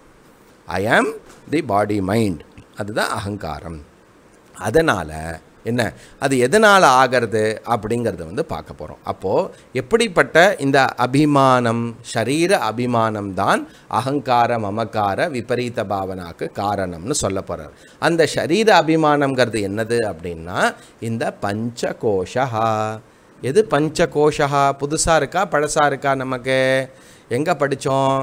ஐ ஆம் தி பாடி மைண்ட் அதுதான் அகங்காரம் அதனால் என்ன அது எதனால் ஆகிறது அப்படிங்கிறத வந்து பார்க்க போகிறோம் அப்போது எப்படிப்பட்ட இந்த அபிமானம் ஷரீர அபிமானம் தான் அகங்கார மமக்கார விபரீத பாவனாக்கு காரணம்னு சொல்ல போகிறார் அந்த ஷரீர அபிமானங்கிறது என்னது அப்படின்னா இந்த பஞ்ச எது பஞ்ச கோஷா புதுசாக இருக்கா பழசாக இருக்கா நமக்கு எங்கே படித்தோம்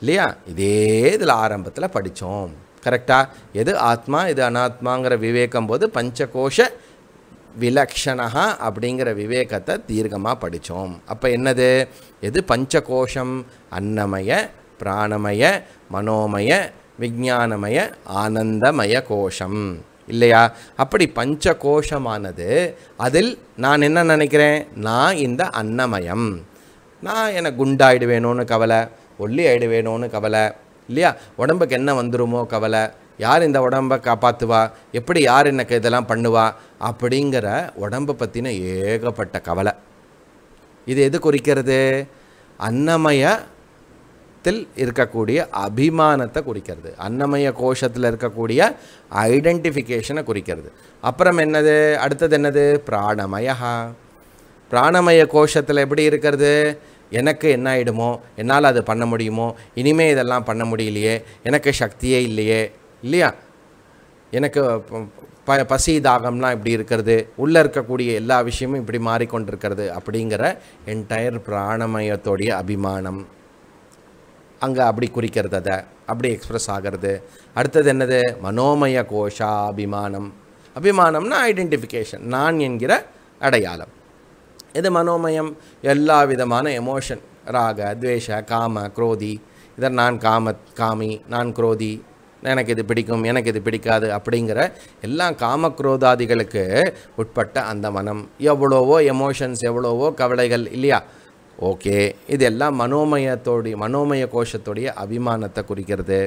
இல்லையா இதே இதில் ஆரம்பத்தில் படித்தோம் கரெக்டாக எது ஆத்மா இது அனாத்மாங்கிற விவேகம் போது பஞ்சகோஷ விலக்ஷணா அப்படிங்கிற விவேகத்தை தீர்க்கமாக படித்தோம் அப்போ என்னது எது பஞ்சகோஷம் அன்னமய பிராணமய மனோமய விஜானமய ஆனந்தமய கோஷம் இல்லையா அப்படி பஞ்ச கோஷமானது அதில் நான் என்ன நினைக்கிறேன் நான் இந்த அன்னமயம் நான் எனக்கு குண்டாயிடுவேணும்னு கவலை ஒல்லி ஆகிடு வேணும்னு கவலை இல்லையா உடம்புக்கு என்ன வந்துருமோ கவலை யார் இந்த உடம்பை காப்பாற்றுவா எப்படி யார் எனக்கு இதெல்லாம் பண்ணுவா அப்படிங்கிற உடம்பை பற்றின ஏகப்பட்ட கவலை இது எது குறிக்கிறது அன்னமயத்தில் இருக்கக்கூடிய அபிமானத்தை குறிக்கிறது அன்னமய கோஷத்தில் இருக்கக்கூடிய ஐடென்டிஃபிகேஷனை குறிக்கிறது அப்புறம் என்னது அடுத்தது என்னது பிராணமயா பிராணமய கோஷத்தில் எப்படி இருக்கிறது எனக்கு என்ன ஆகிடுமோ என்னால் அது பண்ண முடியுமோ இனிமேல் இதெல்லாம் பண்ண முடியலையே எனக்கு சக்தியே இல்லையே இல்லையா எனக்கு ப பசி தாகம்லாம் இப்படி இருக்கிறது உள்ளே இருக்கக்கூடிய எல்லா விஷயமும் இப்படி மாறிக்கொண்டிருக்கிறது அப்படிங்கிற என்டையர் பிராணமயத்தோடைய அபிமானம் அங்கே அப்படி குறிக்கிறது அதை அப்படி எக்ஸ்ப்ரெஸ் ஆகிறது அடுத்தது என்னது மனோமய கோஷா அபிமானம் அபிமானம்னா ஐடென்டிஃபிகேஷன் நான் என்கிற அடையாளம் இது மனோமயம் எல்லா விதமான எமோஷன் ராக துவேஷ காம குரோதி இதர் நான் காம காமி நான் குரோதி எனக்கு இது பிடிக்கும் எனக்கு இது பிடிக்காது அப்படிங்கிற எல்லா காமக்ரோதாதிகளுக்கு உட்பட்ட அந்த மனம் எவ்வளோவோ எமோஷன்ஸ் எவ்வளோவோ கவலைகள் இல்லையா ஓகே இது எல்லாம் மனோமயத்தோடைய மனோமய கோஷத்துடைய அபிமானத்தை குறிக்கிறது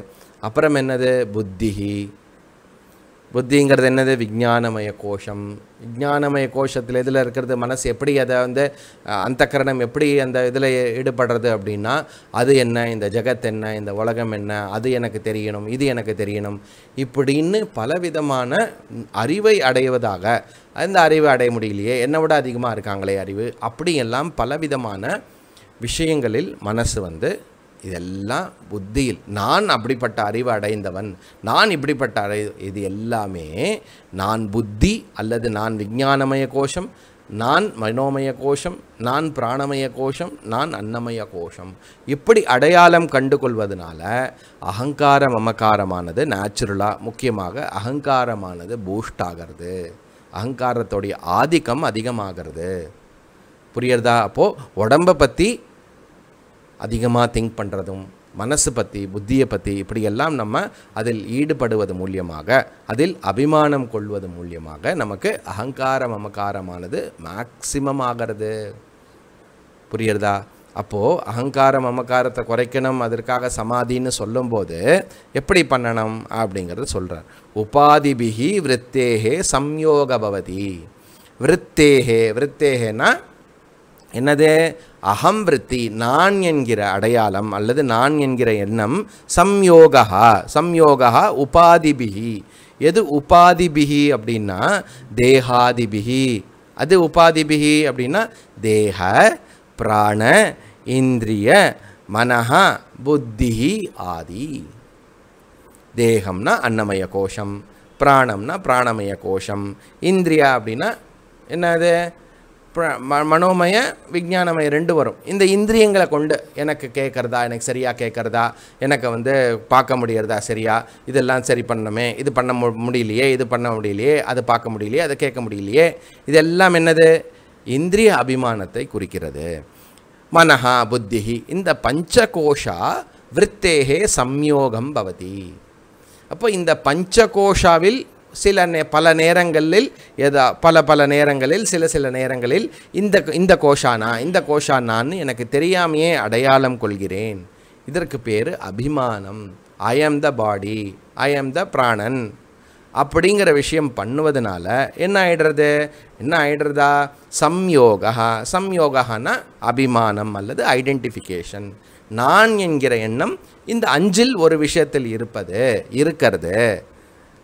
அப்புறம் என்னது புத்திஹி புத்திங்கிறது என்னது விஜானமய கோஷம் விஜானமய கோஷத்தில் இதில் இருக்கிறது மனசு எப்படி அதை வந்து அந்த கரணம் எப்படி அந்த இதில் ஈடுபடுறது அப்படின்னா அது என்ன இந்த ஜெகத் என்ன இந்த உலகம் என்ன அது எனக்கு தெரியணும் இது எனக்கு தெரியணும் இப்படின்னு பலவிதமான அறிவை அடைவதாக அந்த அறிவை அடைய முடியலையே என்னை விட அதிகமாக இருக்காங்களே அறிவு அப்படியெல்லாம் பலவிதமான விஷயங்களில் மனசு வந்து இதெல்லாம் புத்தியில் நான் அப்படிப்பட்ட அறிவு அடைந்தவன் நான் இப்படிப்பட்ட அறை இது எல்லாமே நான் புத்தி அல்லது நான் விஞ்ஞானமய கோஷம் நான் மனோமய கோஷம் நான் பிராணமய கோஷம் நான் அன்னமய கோஷம் இப்படி அடையாளம் கண்டு கொள்வதனால அகங்கார மமக்காரமானது நேச்சுரலாக முக்கியமாக அகங்காரமானது பூஸ்ட் ஆகிறது அகங்காரத்துடைய ஆதிக்கம் அதிகமாகிறது புரியறதா அப்போது உடம்பை பற்றி அதிகமாக திங்க் பண்ணுறதும் மனசு பற்றி புத்தியை பற்றி இப்படியெல்லாம் நம்ம அதில் ஈடுபடுவது மூலியமாக அதில் அபிமானம் கொள்வது மூலியமாக நமக்கு அகங்கார மமக்காரமானது மேக்சிமம் ஆகிறது புரியுறதா அப்போது அகங்காரம் அமக்காரத்தை குறைக்கணும் அதற்காக சமாதின்னு சொல்லும்போது எப்படி பண்ணணும் அப்படிங்கிறத சொல்கிறார் உபாதிபிகி விரத்தேகே சம்யோக பவதி விரத்தேகே விருத்தேகேனா என்னது அகம் விற்பி நான் என்கிற அடையாளம் அல்லது நான் என்கிற எண்ணம் சம்யோகா சம்யோகா உபாதிபிகி எது உபாதிபிகி அப்படின்னா தேகாதிபிகி அது உபாதிபிகி அப்படின்னா தேக பிராண இந்திரிய மனஹ புத்திஹி ஆதி தேகம்னா அன்னமய கோஷம் பிராணம்னா பிராணமய கோஷம் இந்திரியா அப்படின்னா என்னது மனோமய விஜானமய ரெண்டு வரும் இந்த இந்திரியங்களை கொண்டு எனக்கு கேட்குறதா எனக்கு சரியாக கேட்குறதா எனக்கு வந்து பார்க்க முடியறதா சரியா இதெல்லாம் சரி பண்ணணுமே இது பண்ண மு முடியலையே இது பண்ண முடியலையே அது பார்க்க முடியலையே அதை கேட்க முடியலையே இதெல்லாம் என்னது இந்திரிய அபிமானத்தை குறிக்கிறது மனஹா புத்திஹி இந்த பஞ்சகோஷா விற்த்தேகே சம்யோகம் பவதி அப்போ இந்த பஞ்சகோஷாவில் சில நே பல நேரங்களில் எதா பல பல நேரங்களில் சில சில நேரங்களில் இந்த இந்த கோஷானா இந்த கோஷானான்னு எனக்கு தெரியாமையே அடையாளம் கொள்கிறேன் இதற்கு பேர் அபிமானம் ஐ ஆம் த பாடி ஐ ஆம் த பிராணன் அப்படிங்கிற விஷயம் பண்ணுவதனால என்ன ஆயிடுறது என்ன ஆயிடுறதா சம்யோகா சம்யோகானா அபிமானம் அல்லது ஐடென்டிஃபிகேஷன் நான் என்கிற எண்ணம் இந்த அஞ்சில் ஒரு விஷயத்தில் இருப்பது இருக்கிறது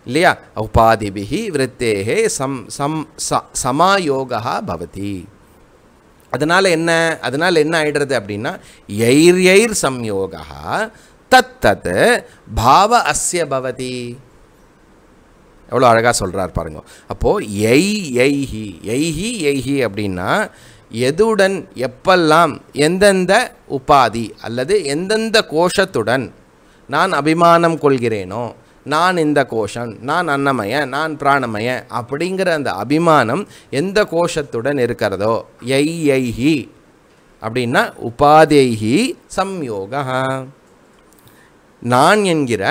இல்லையா உபாதிபிகி விரத்தேகே சம் சம் ச சமாயோகா பவதி அதனால் என்ன அதனால் என்ன ஆகிடுறது அப்படின்னா எயிர் எயிர் சம்யோகா தத் தத் பாவ அஸ்ய பவதி எவ்வளோ அழகாக சொல்கிறார் பாருங்க அப்போது எய் எய்ஹி எய்ஹி எய்ஹி அப்படின்னா எதுடன் எப்பெல்லாம் எந்தெந்த உபாதி அல்லது எந்தெந்த கோஷத்துடன் நான் அபிமானம் கொள்கிறேனோ நான் இந்த கோஷம் நான் அன்னமய நான் பிராணமய அப்படிங்கிற அந்த அபிமானம் எந்த கோஷத்துடன் இருக்கிறதோ எய் ஐஹி அப்படின்னா உபாதேகி சம்யோக நான் என்கிற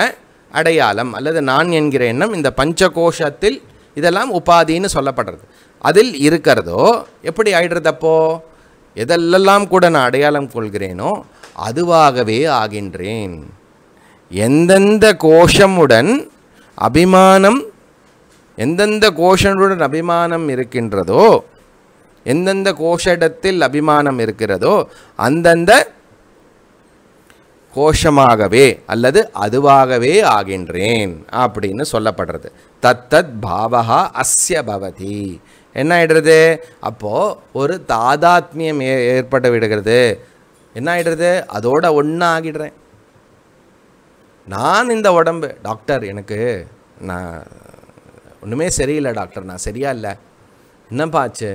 அடையாளம் அல்லது நான் என்கிற எண்ணம் இந்த பஞ்சகோஷத்தில் இதெல்லாம் உபாதின்னு சொல்லப்படுறது அதில் இருக்கிறதோ எப்படி ஆயிடுறது அப்போ எதெல்லாம் கூட நான் அடையாளம் கொள்கிறேனோ அதுவாகவே ஆகின்றேன் எந்தெந்த கோஷமுடன் அபிமானம் எந்தெந்த கோஷனுடன் அபிமானம் இருக்கின்றதோ எந்தெந்த கோஷடத்தில் அபிமானம் இருக்கிறதோ அந்தந்த கோஷமாகவே அல்லது அதுவாகவே ஆகின்றேன் அப்படின்னு சொல்லப்படுறது தத்தத் பாவகா அஸ்ய பவதி என்ன ஆகிடுறது அப்போது ஒரு தாதாத்மியம் ஏற்பட்டு விடுகிறது என்ன ஆகிடுறது அதோட ஒன்று ஆகிடுறேன் நான் இந்த உடம்பு டாக்டர் எனக்கு நான் ஒன்றுமே சரியில்லை டாக்டர் நான் சரியா இல்லை என்ன ஆச்சு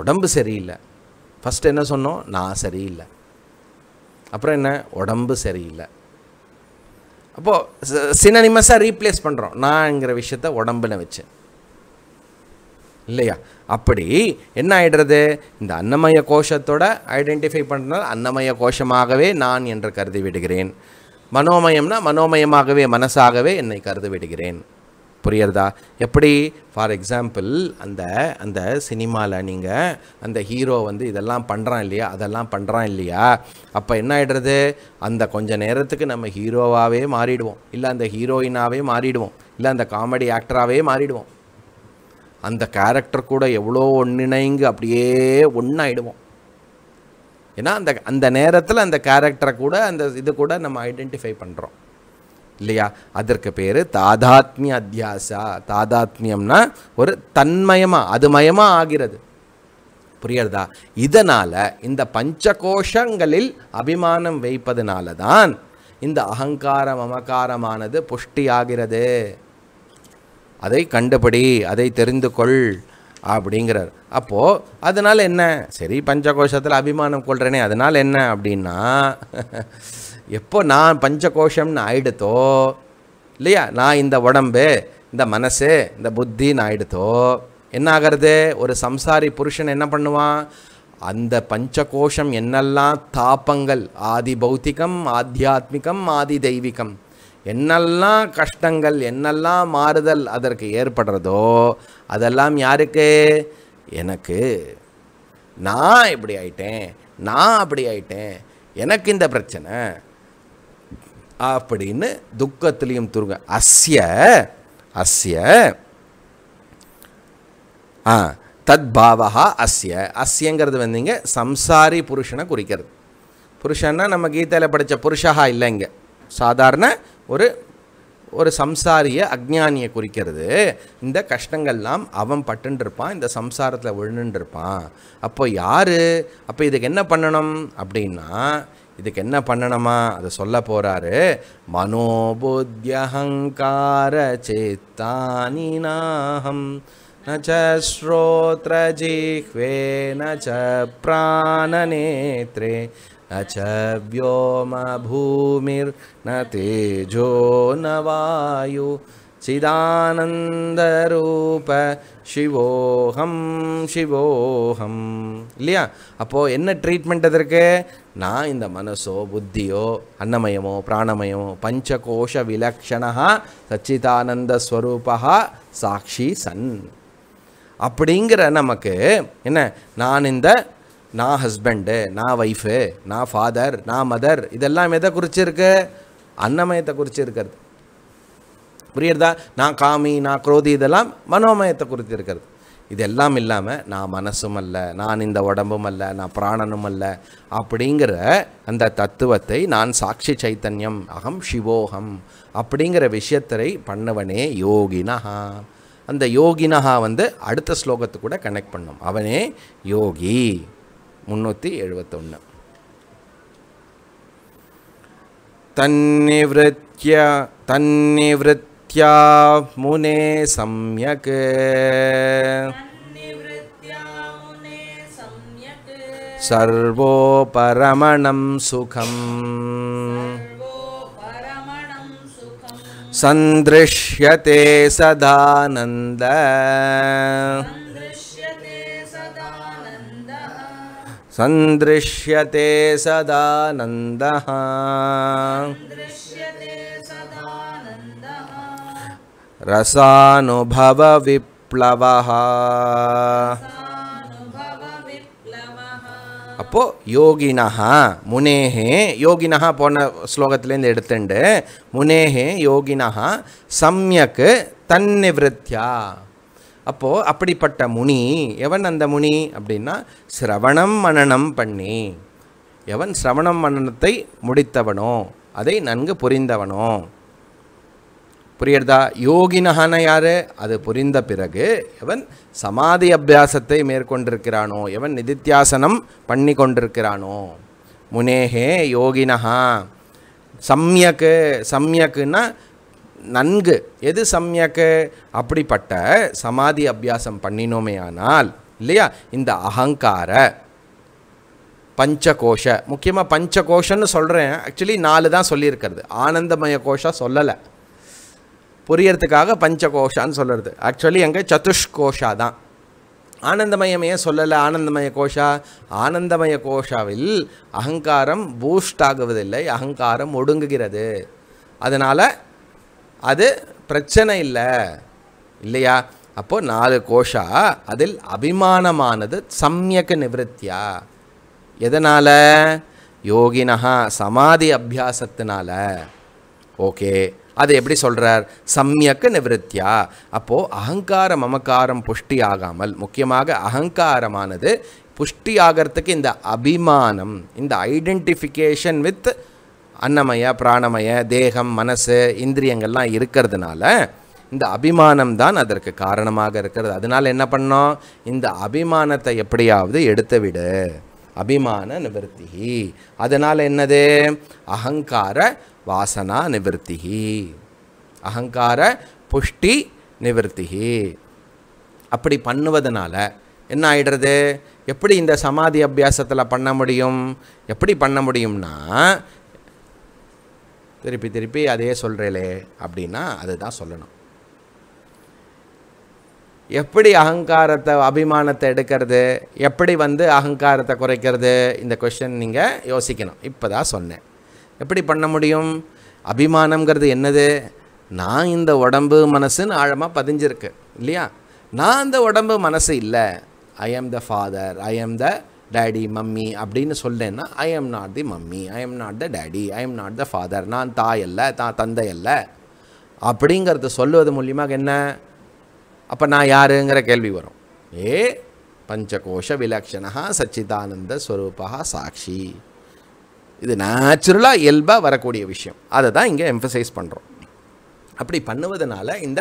உடம்பு சரியில்லை ஃபஸ்ட்டு என்ன சொன்னோம் நான் சரியில்லை அப்புறம் என்ன உடம்பு சரியில்லை அப்போது சினனிமஸாக ரீப்ளேஸ் பண்ணுறோம் நான்ங்கிற விஷயத்த உடம்புல வச்சு இல்லையா அப்படி என்ன ஆகிடுறது இந்த அன்னமய கோஷத்தோட ஐடென்டிஃபை பண்ணுறதுனால அன்னமய கோஷமாகவே நான் என்று கருதி விடுகிறேன் மனோமயம்னா மனோமயமாகவே மனசாகவே என்னை கருது விடுகிறேன் புரியறதா எப்படி ஃபார் எக்ஸாம்பிள் அந்த அந்த சினிமாவில் நீங்கள் அந்த ஹீரோ வந்து இதெல்லாம் பண்ணுறான் இல்லையா அதெல்லாம் பண்ணுறான் இல்லையா அப்போ என்ன ஆகிடுறது அந்த கொஞ்ச நேரத்துக்கு நம்ம ஹீரோவாகவே மாறிடுவோம் இல்லை அந்த ஹீரோயினாகவே மாறிடுவோம் இல்லை அந்த காமெடி ஆக்டராகவே மாறிடுவோம் அந்த கேரக்டர் கூட எவ்வளோ ஒன்றிணைங்கு அப்படியே ஒன்றாயிடுவோம் ஏன்னா அந்த அந்த நேரத்தில் அந்த கேரக்டரை கூட அந்த இது கூட நம்ம ஐடென்டிஃபை பண்ணுறோம் இல்லையா அதற்கு பேர் தாதாத்மிய அத்தியாசா தாதாத்மியம்னா ஒரு தன்மயமாக அது மயமாக ஆகிறது புரியறதா இதனால் இந்த பஞ்ச கோஷங்களில் அபிமானம் வைப்பதனால தான் இந்த அகங்காரம் அமகாரமானது புஷ்டியாகிறது அதை கண்டுபடி அதை தெரிந்து கொள் அப்படிங்கிறார் அப்போது அதனால் என்ன சரி பஞ்சகோஷத்தில் அபிமானம் கொள்கிறேனே அதனால் என்ன அப்படின்னா எப்போ நான் பஞ்சகோஷம்னு ஆயிடுத்தோ இல்லையா நான் இந்த உடம்பு இந்த மனசு இந்த புத்தின்னு ஆயிடுத்தோ என்ன ஆகிறது ஒரு சம்சாரி புருஷன் என்ன பண்ணுவான் அந்த பஞ்சகோஷம் என்னெல்லாம் தாபங்கள் ஆதி பௌத்திகம் ஆத்தியாத்மிகம் ஆதி தெய்வீகம் என்னெல்லாம் கஷ்டங்கள் என்னெல்லாம் மாறுதல் அதற்கு ஏற்படுறதோ அதெல்லாம் யாருக்கு எனக்கு நான் இப்படி ஆயிட்டேன் நான் அப்படி ஆயிட்டேன் எனக்கு இந்த பிரச்சனை அப்படின்னு துக்கத்திலையும் துருங்க அஸ்ய அஸ்ய ஆ தத் அஸ்ய அஸ்யங்கிறது வந்துங்க சம்சாரி புருஷனை குறிக்கிறது புருஷன்னா நம்ம கீதையில் படித்த புருஷகா இல்லைங்க சாதாரண ஒரு ஒரு சம்சாரிய அக்ஞானியை குறிக்கிறது இந்த கஷ்டங்கள்லாம் அவன் பட்டுருப்பான் இந்த சம்சாரத்தில் விழுந்துருப்பான் அப்போ யார் அப்போ இதுக்கு என்ன பண்ணணும் அப்படின்னா இதுக்கு என்ன பண்ணணுமா அதை சொல்ல போகிறாரு மனோபுத்தியஹங்கார சேத்தானி நாகம் நச்ச ஸ்ரோத்ரஜிஹ்வே अच व्योम भूमिर्न तेजो न சிதானந்தரூப சிவோஹம் சிவோஹம் இல்லையா அப்போது என்ன ட்ரீட்மெண்ட் அதற்கு நான் இந்த மனசோ புத்தியோ அன்னமயமோ பிராணமயமோ பஞ்சகோஷ விலக்ஷணா சச்சிதானந்த ஸ்வரூபா சாட்சி சன் அப்படிங்கிற நமக்கு என்ன நான் இந்த நான் ஹஸ்பண்டு நான் ஒய்ஃபு நான் ஃபாதர் நான் மதர் இதெல்லாம் எதை குறிச்சிருக்கு அன்னமயத்தை குறித்து இருக்கிறது புரியுறதா நான் காமி நான் குரோதி இதெல்லாம் மனோமயத்தை குறிச்சிருக்கிறது இதெல்லாம் இல்லாமல் நான் மனசும் அல்ல நான் இந்த உடம்பும் அல்ல நான் பிராணனும் அல்ல அப்படிங்கிற அந்த தத்துவத்தை நான் சாட்சி சைத்தன்யம் அகம் சிவோகம் அப்படிங்கிற விஷயத்தை பண்ணவனே யோகினஹா அந்த யோகினஹா வந்து அடுத்த ஸ்லோகத்து கூட கனெக்ட் பண்ணும் அவனே யோகி ूति एवृत्या तन्निवृत्या मुने सम्यक् सर्वोपरमणं सुखम् सन्दृश्यते सदानन्द सन्दृश्यते सदानन्दः रसानुभवविप्लवः அப்போ யோகினஹா முனேஹே யோகினஹா போன ஸ்லோகத்திலேருந்து எடுத்துண்டு முனேஹே யோகினஹா சம்யக்கு தன்னிவிருத்தியா அப்போது அப்படிப்பட்ட முனி எவன் அந்த முனி அப்படின்னா சிரவணம் மனநம் பண்ணி எவன் சிரவணம் மனனத்தை முடித்தவனோ அதை நன்கு புரிந்தவனோ புரியறதா யோகினகான யாரு அது புரிந்த பிறகு எவன் சமாதி அபியாசத்தை மேற்கொண்டிருக்கிறானோ எவன் நிதித்தியாசனம் பண்ணி கொண்டிருக்கிறானோ முனேகே யோகினகா சம்யக்கு சம்யக்குன்னா நன்கு எது சமயக்கு அப்படிப்பட்ட சமாதி அபியாசம் பண்ணினோமே ஆனால் இல்லையா இந்த அகங்கார பஞ்சகோஷ முக்கியமாக பஞ்சகோஷன்னு சொல்கிறேன் ஆக்சுவலி நாலு தான் சொல்லியிருக்கிறது ஆனந்தமய கோஷா சொல்லலை புரியறதுக்காக பஞ்சகோஷான்னு சொல்கிறது ஆக்சுவலி அங்கே சதுஷ்கோஷா தான் ஆனந்தமயமையே சொல்லலை ஆனந்தமய கோஷா ஆனந்தமய கோஷாவில் அகங்காரம் பூஸ்ட் ஆகுவதில்லை அகங்காரம் ஒடுங்குகிறது அதனால் அது பிரச்சனை இல்லை இல்லையா அப்போது நாலு கோஷா அதில் அபிமானமானது சமயக நிவர்த்தியா எதனால் யோகினா சமாதி அபியாசத்தினால ஓகே அது எப்படி சொல்கிறார் சமயக்க நிவத்தியா அப்போது அகங்கார மமக்காரம் புஷ்டி ஆகாமல் முக்கியமாக அகங்காரமானது புஷ்டி ஆகிறதுக்கு இந்த அபிமானம் இந்த ஐடென்டிஃபிகேஷன் வித் அன்னமய பிராணமய தேகம் மனசு இந்திரியங்கள்லாம் இருக்கிறதுனால இந்த அபிமானம் தான் அதற்கு காரணமாக இருக்கிறது அதனால் என்ன பண்ணோம் இந்த அபிமானத்தை எப்படியாவது எடுத்து விடு அபிமான நிவர்த்திகி அதனால் என்னது அகங்கார வாசனா நிவர்த்திகி அகங்கார புஷ்டி நிவர்த்திகி அப்படி பண்ணுவதனால என்ன ஆகிடுறது எப்படி இந்த சமாதி அபியாசத்தில் பண்ண முடியும் எப்படி பண்ண முடியும்னா திருப்பி திருப்பி அதையே சொல்கிறேலே அப்படின்னா அதுதான் சொல்லணும் எப்படி அகங்காரத்தை அபிமானத்தை எடுக்கிறது எப்படி வந்து அகங்காரத்தை குறைக்கிறது இந்த கொஷின் நீங்கள் யோசிக்கணும் இப்போ தான் சொன்னேன் எப்படி பண்ண முடியும் அபிமானங்கிறது என்னது நான் இந்த உடம்பு மனசுன்னு ஆழமாக பதிஞ்சிருக்கு இல்லையா நான் இந்த உடம்பு மனசு இல்லை ஐ ஆம் த ஃபாதர் ஐ ஆம் த டேடி மம்மி அப்படின்னு சொல்லேன்னா I am not the mummy I am not the daddy I am not the father நான் தாய் அல்ல தான் தந்தை அல்ல அப்படிங்கிறத சொல்லுவது மூலியமாக என்ன அப்போ நான் யாருங்கிற கேள்வி வரும் ஏ பஞ்சகோஷ விலக்ஷணா சச்சிதானந்த ஸ்வரூபா சாட்சி இது நேச்சுரலாக இயல்பாக வரக்கூடிய விஷயம் அதை தான் இங்கே எம்ஃபசைஸ் பண்ணுறோம் அப்படி பண்ணுவதனால இந்த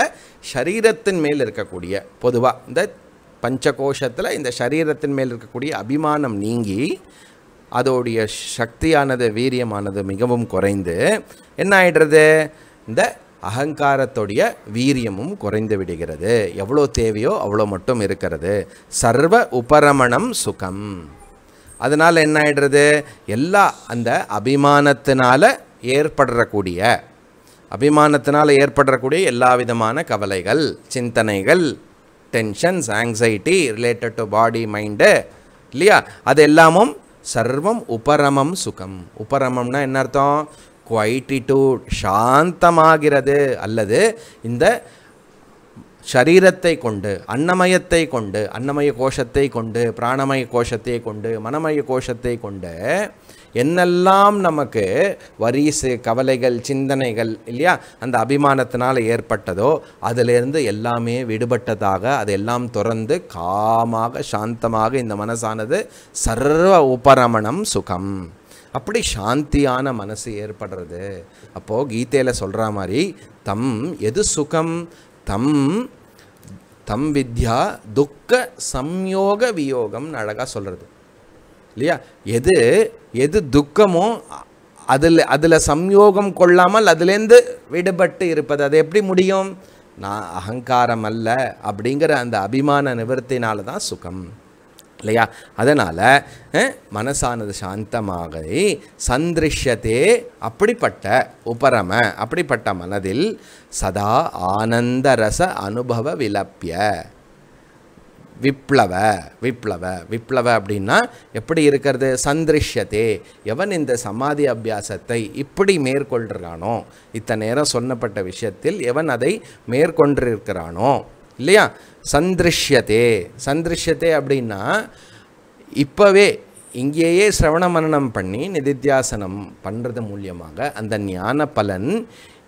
சரீரத்தின் மேல் இருக்கக்கூடிய பொதுவாக இந்த பஞ்சகோஷத்தில் இந்த சரீரத்தின் மேல் இருக்கக்கூடிய அபிமானம் நீங்கி அதோடைய சக்தியானது வீரியமானது மிகவும் குறைந்து என்ன ஆகிடுறது இந்த அகங்காரத்துடைய வீரியமும் குறைந்து விடுகிறது எவ்வளோ தேவையோ அவ்வளோ மட்டும் இருக்கிறது சர்வ உபரமணம் சுகம் அதனால் என்ன ஆகிடுறது எல்லா அந்த அபிமானத்தினால் ஏற்படுறக்கூடிய அபிமானத்தினால் ஏற்படுறக்கூடிய எல்லா விதமான கவலைகள் சிந்தனைகள் tensions anxiety related to body mind இல்லையா அது எல்லாமும் சர்வம் உபரமம் சுகம் உபரமம்னா என்ன அர்த்தம் குவைட்டிடியூட் சாந்தமாகிறது அல்லது இந்த சரீரத்தை கொண்டு அன்னமயத்தை கொண்டு அன்னமய கோஷத்தை கொண்டு பிராணமய கோஷத்தை கொண்டு மனமய கோஷத்தை கொண்டு என்னெல்லாம் நமக்கு வரிசு கவலைகள் சிந்தனைகள் இல்லையா அந்த அபிமானத்தினால் ஏற்பட்டதோ அதிலிருந்து எல்லாமே விடுபட்டதாக அதெல்லாம் துறந்து காமாக சாந்தமாக இந்த மனசானது சர்வ உபரமணம் சுகம் அப்படி சாந்தியான மனசு ஏற்படுறது அப்போது கீதையில் சொல்கிற மாதிரி தம் எது சுகம் தம் தம் வித்யா துக்க சம்யோக வியோகம்னு அழகாக சொல்கிறது இல்லையா எது எது துக்கமோ அதில் அதில் சம்யோகம் கொள்ளாமல் அதுலேருந்து விடுபட்டு இருப்பது அது எப்படி முடியும் நான் அகங்காரம் அல்ல அப்படிங்கிற அந்த அபிமான நிவர்த்தினால தான் சுகம் இல்லையா அதனால் மனசானது சாந்தமாகி சந்திருஷ்யத்தே அப்படிப்பட்ட உபரம அப்படிப்பட்ட மனதில் சதா ஆனந்த ரச அனுபவ விலப்பிய விப்ளவ விப்ளவ விப்ளவ அப்படின்னா எப்படி இருக்கிறது சந்திருஷ்யத்தே எவன் இந்த சமாதி அபியாசத்தை இப்படி மேற்கொள்கிறானோ இத்தனை நேரம் சொன்னப்பட்ட விஷயத்தில் எவன் அதை மேற்கொண்டிருக்கிறானோ இல்லையா சந்திரிஷ்யதே சந்திருஷ்யதே அப்படின்னா இப்போவே இங்கேயே சிரவண மரணம் பண்ணி நிதித்தியாசனம் பண்ணுறது மூலியமாக அந்த ஞான பலன்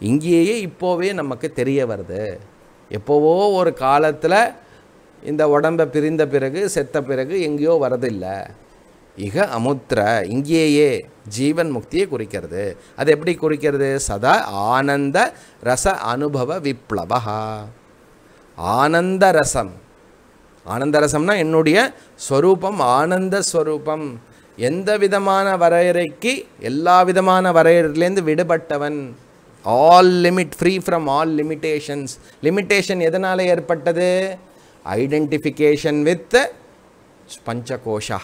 இங்கேயே இப்போவே நமக்கு தெரிய வருது எப்போவோ ஒரு காலத்தில் இந்த உடம்பை பிரிந்த பிறகு செத்த பிறகு எங்கேயோ வரதில்லை இக அமுத்திர இங்கேயே ஜீவன் முக்தியை குறிக்கிறது அது எப்படி குறிக்கிறது சதா ஆனந்த ரச அனுபவ விப்ளவா ஆனந்த ரசம் ஆனந்த ரசம்னா என்னுடைய ஸ்வரூபம் ஆனந்த ஸ்வரூபம் எந்த விதமான வரையறைக்கு எல்லா விதமான வரையறையிலேருந்து விடுபட்டவன் all limit free from all limitations limitation எதனால் ஏற்பட்டது ஐடென்டிஃபிகேஷன் வித் பஞ்சகோஷா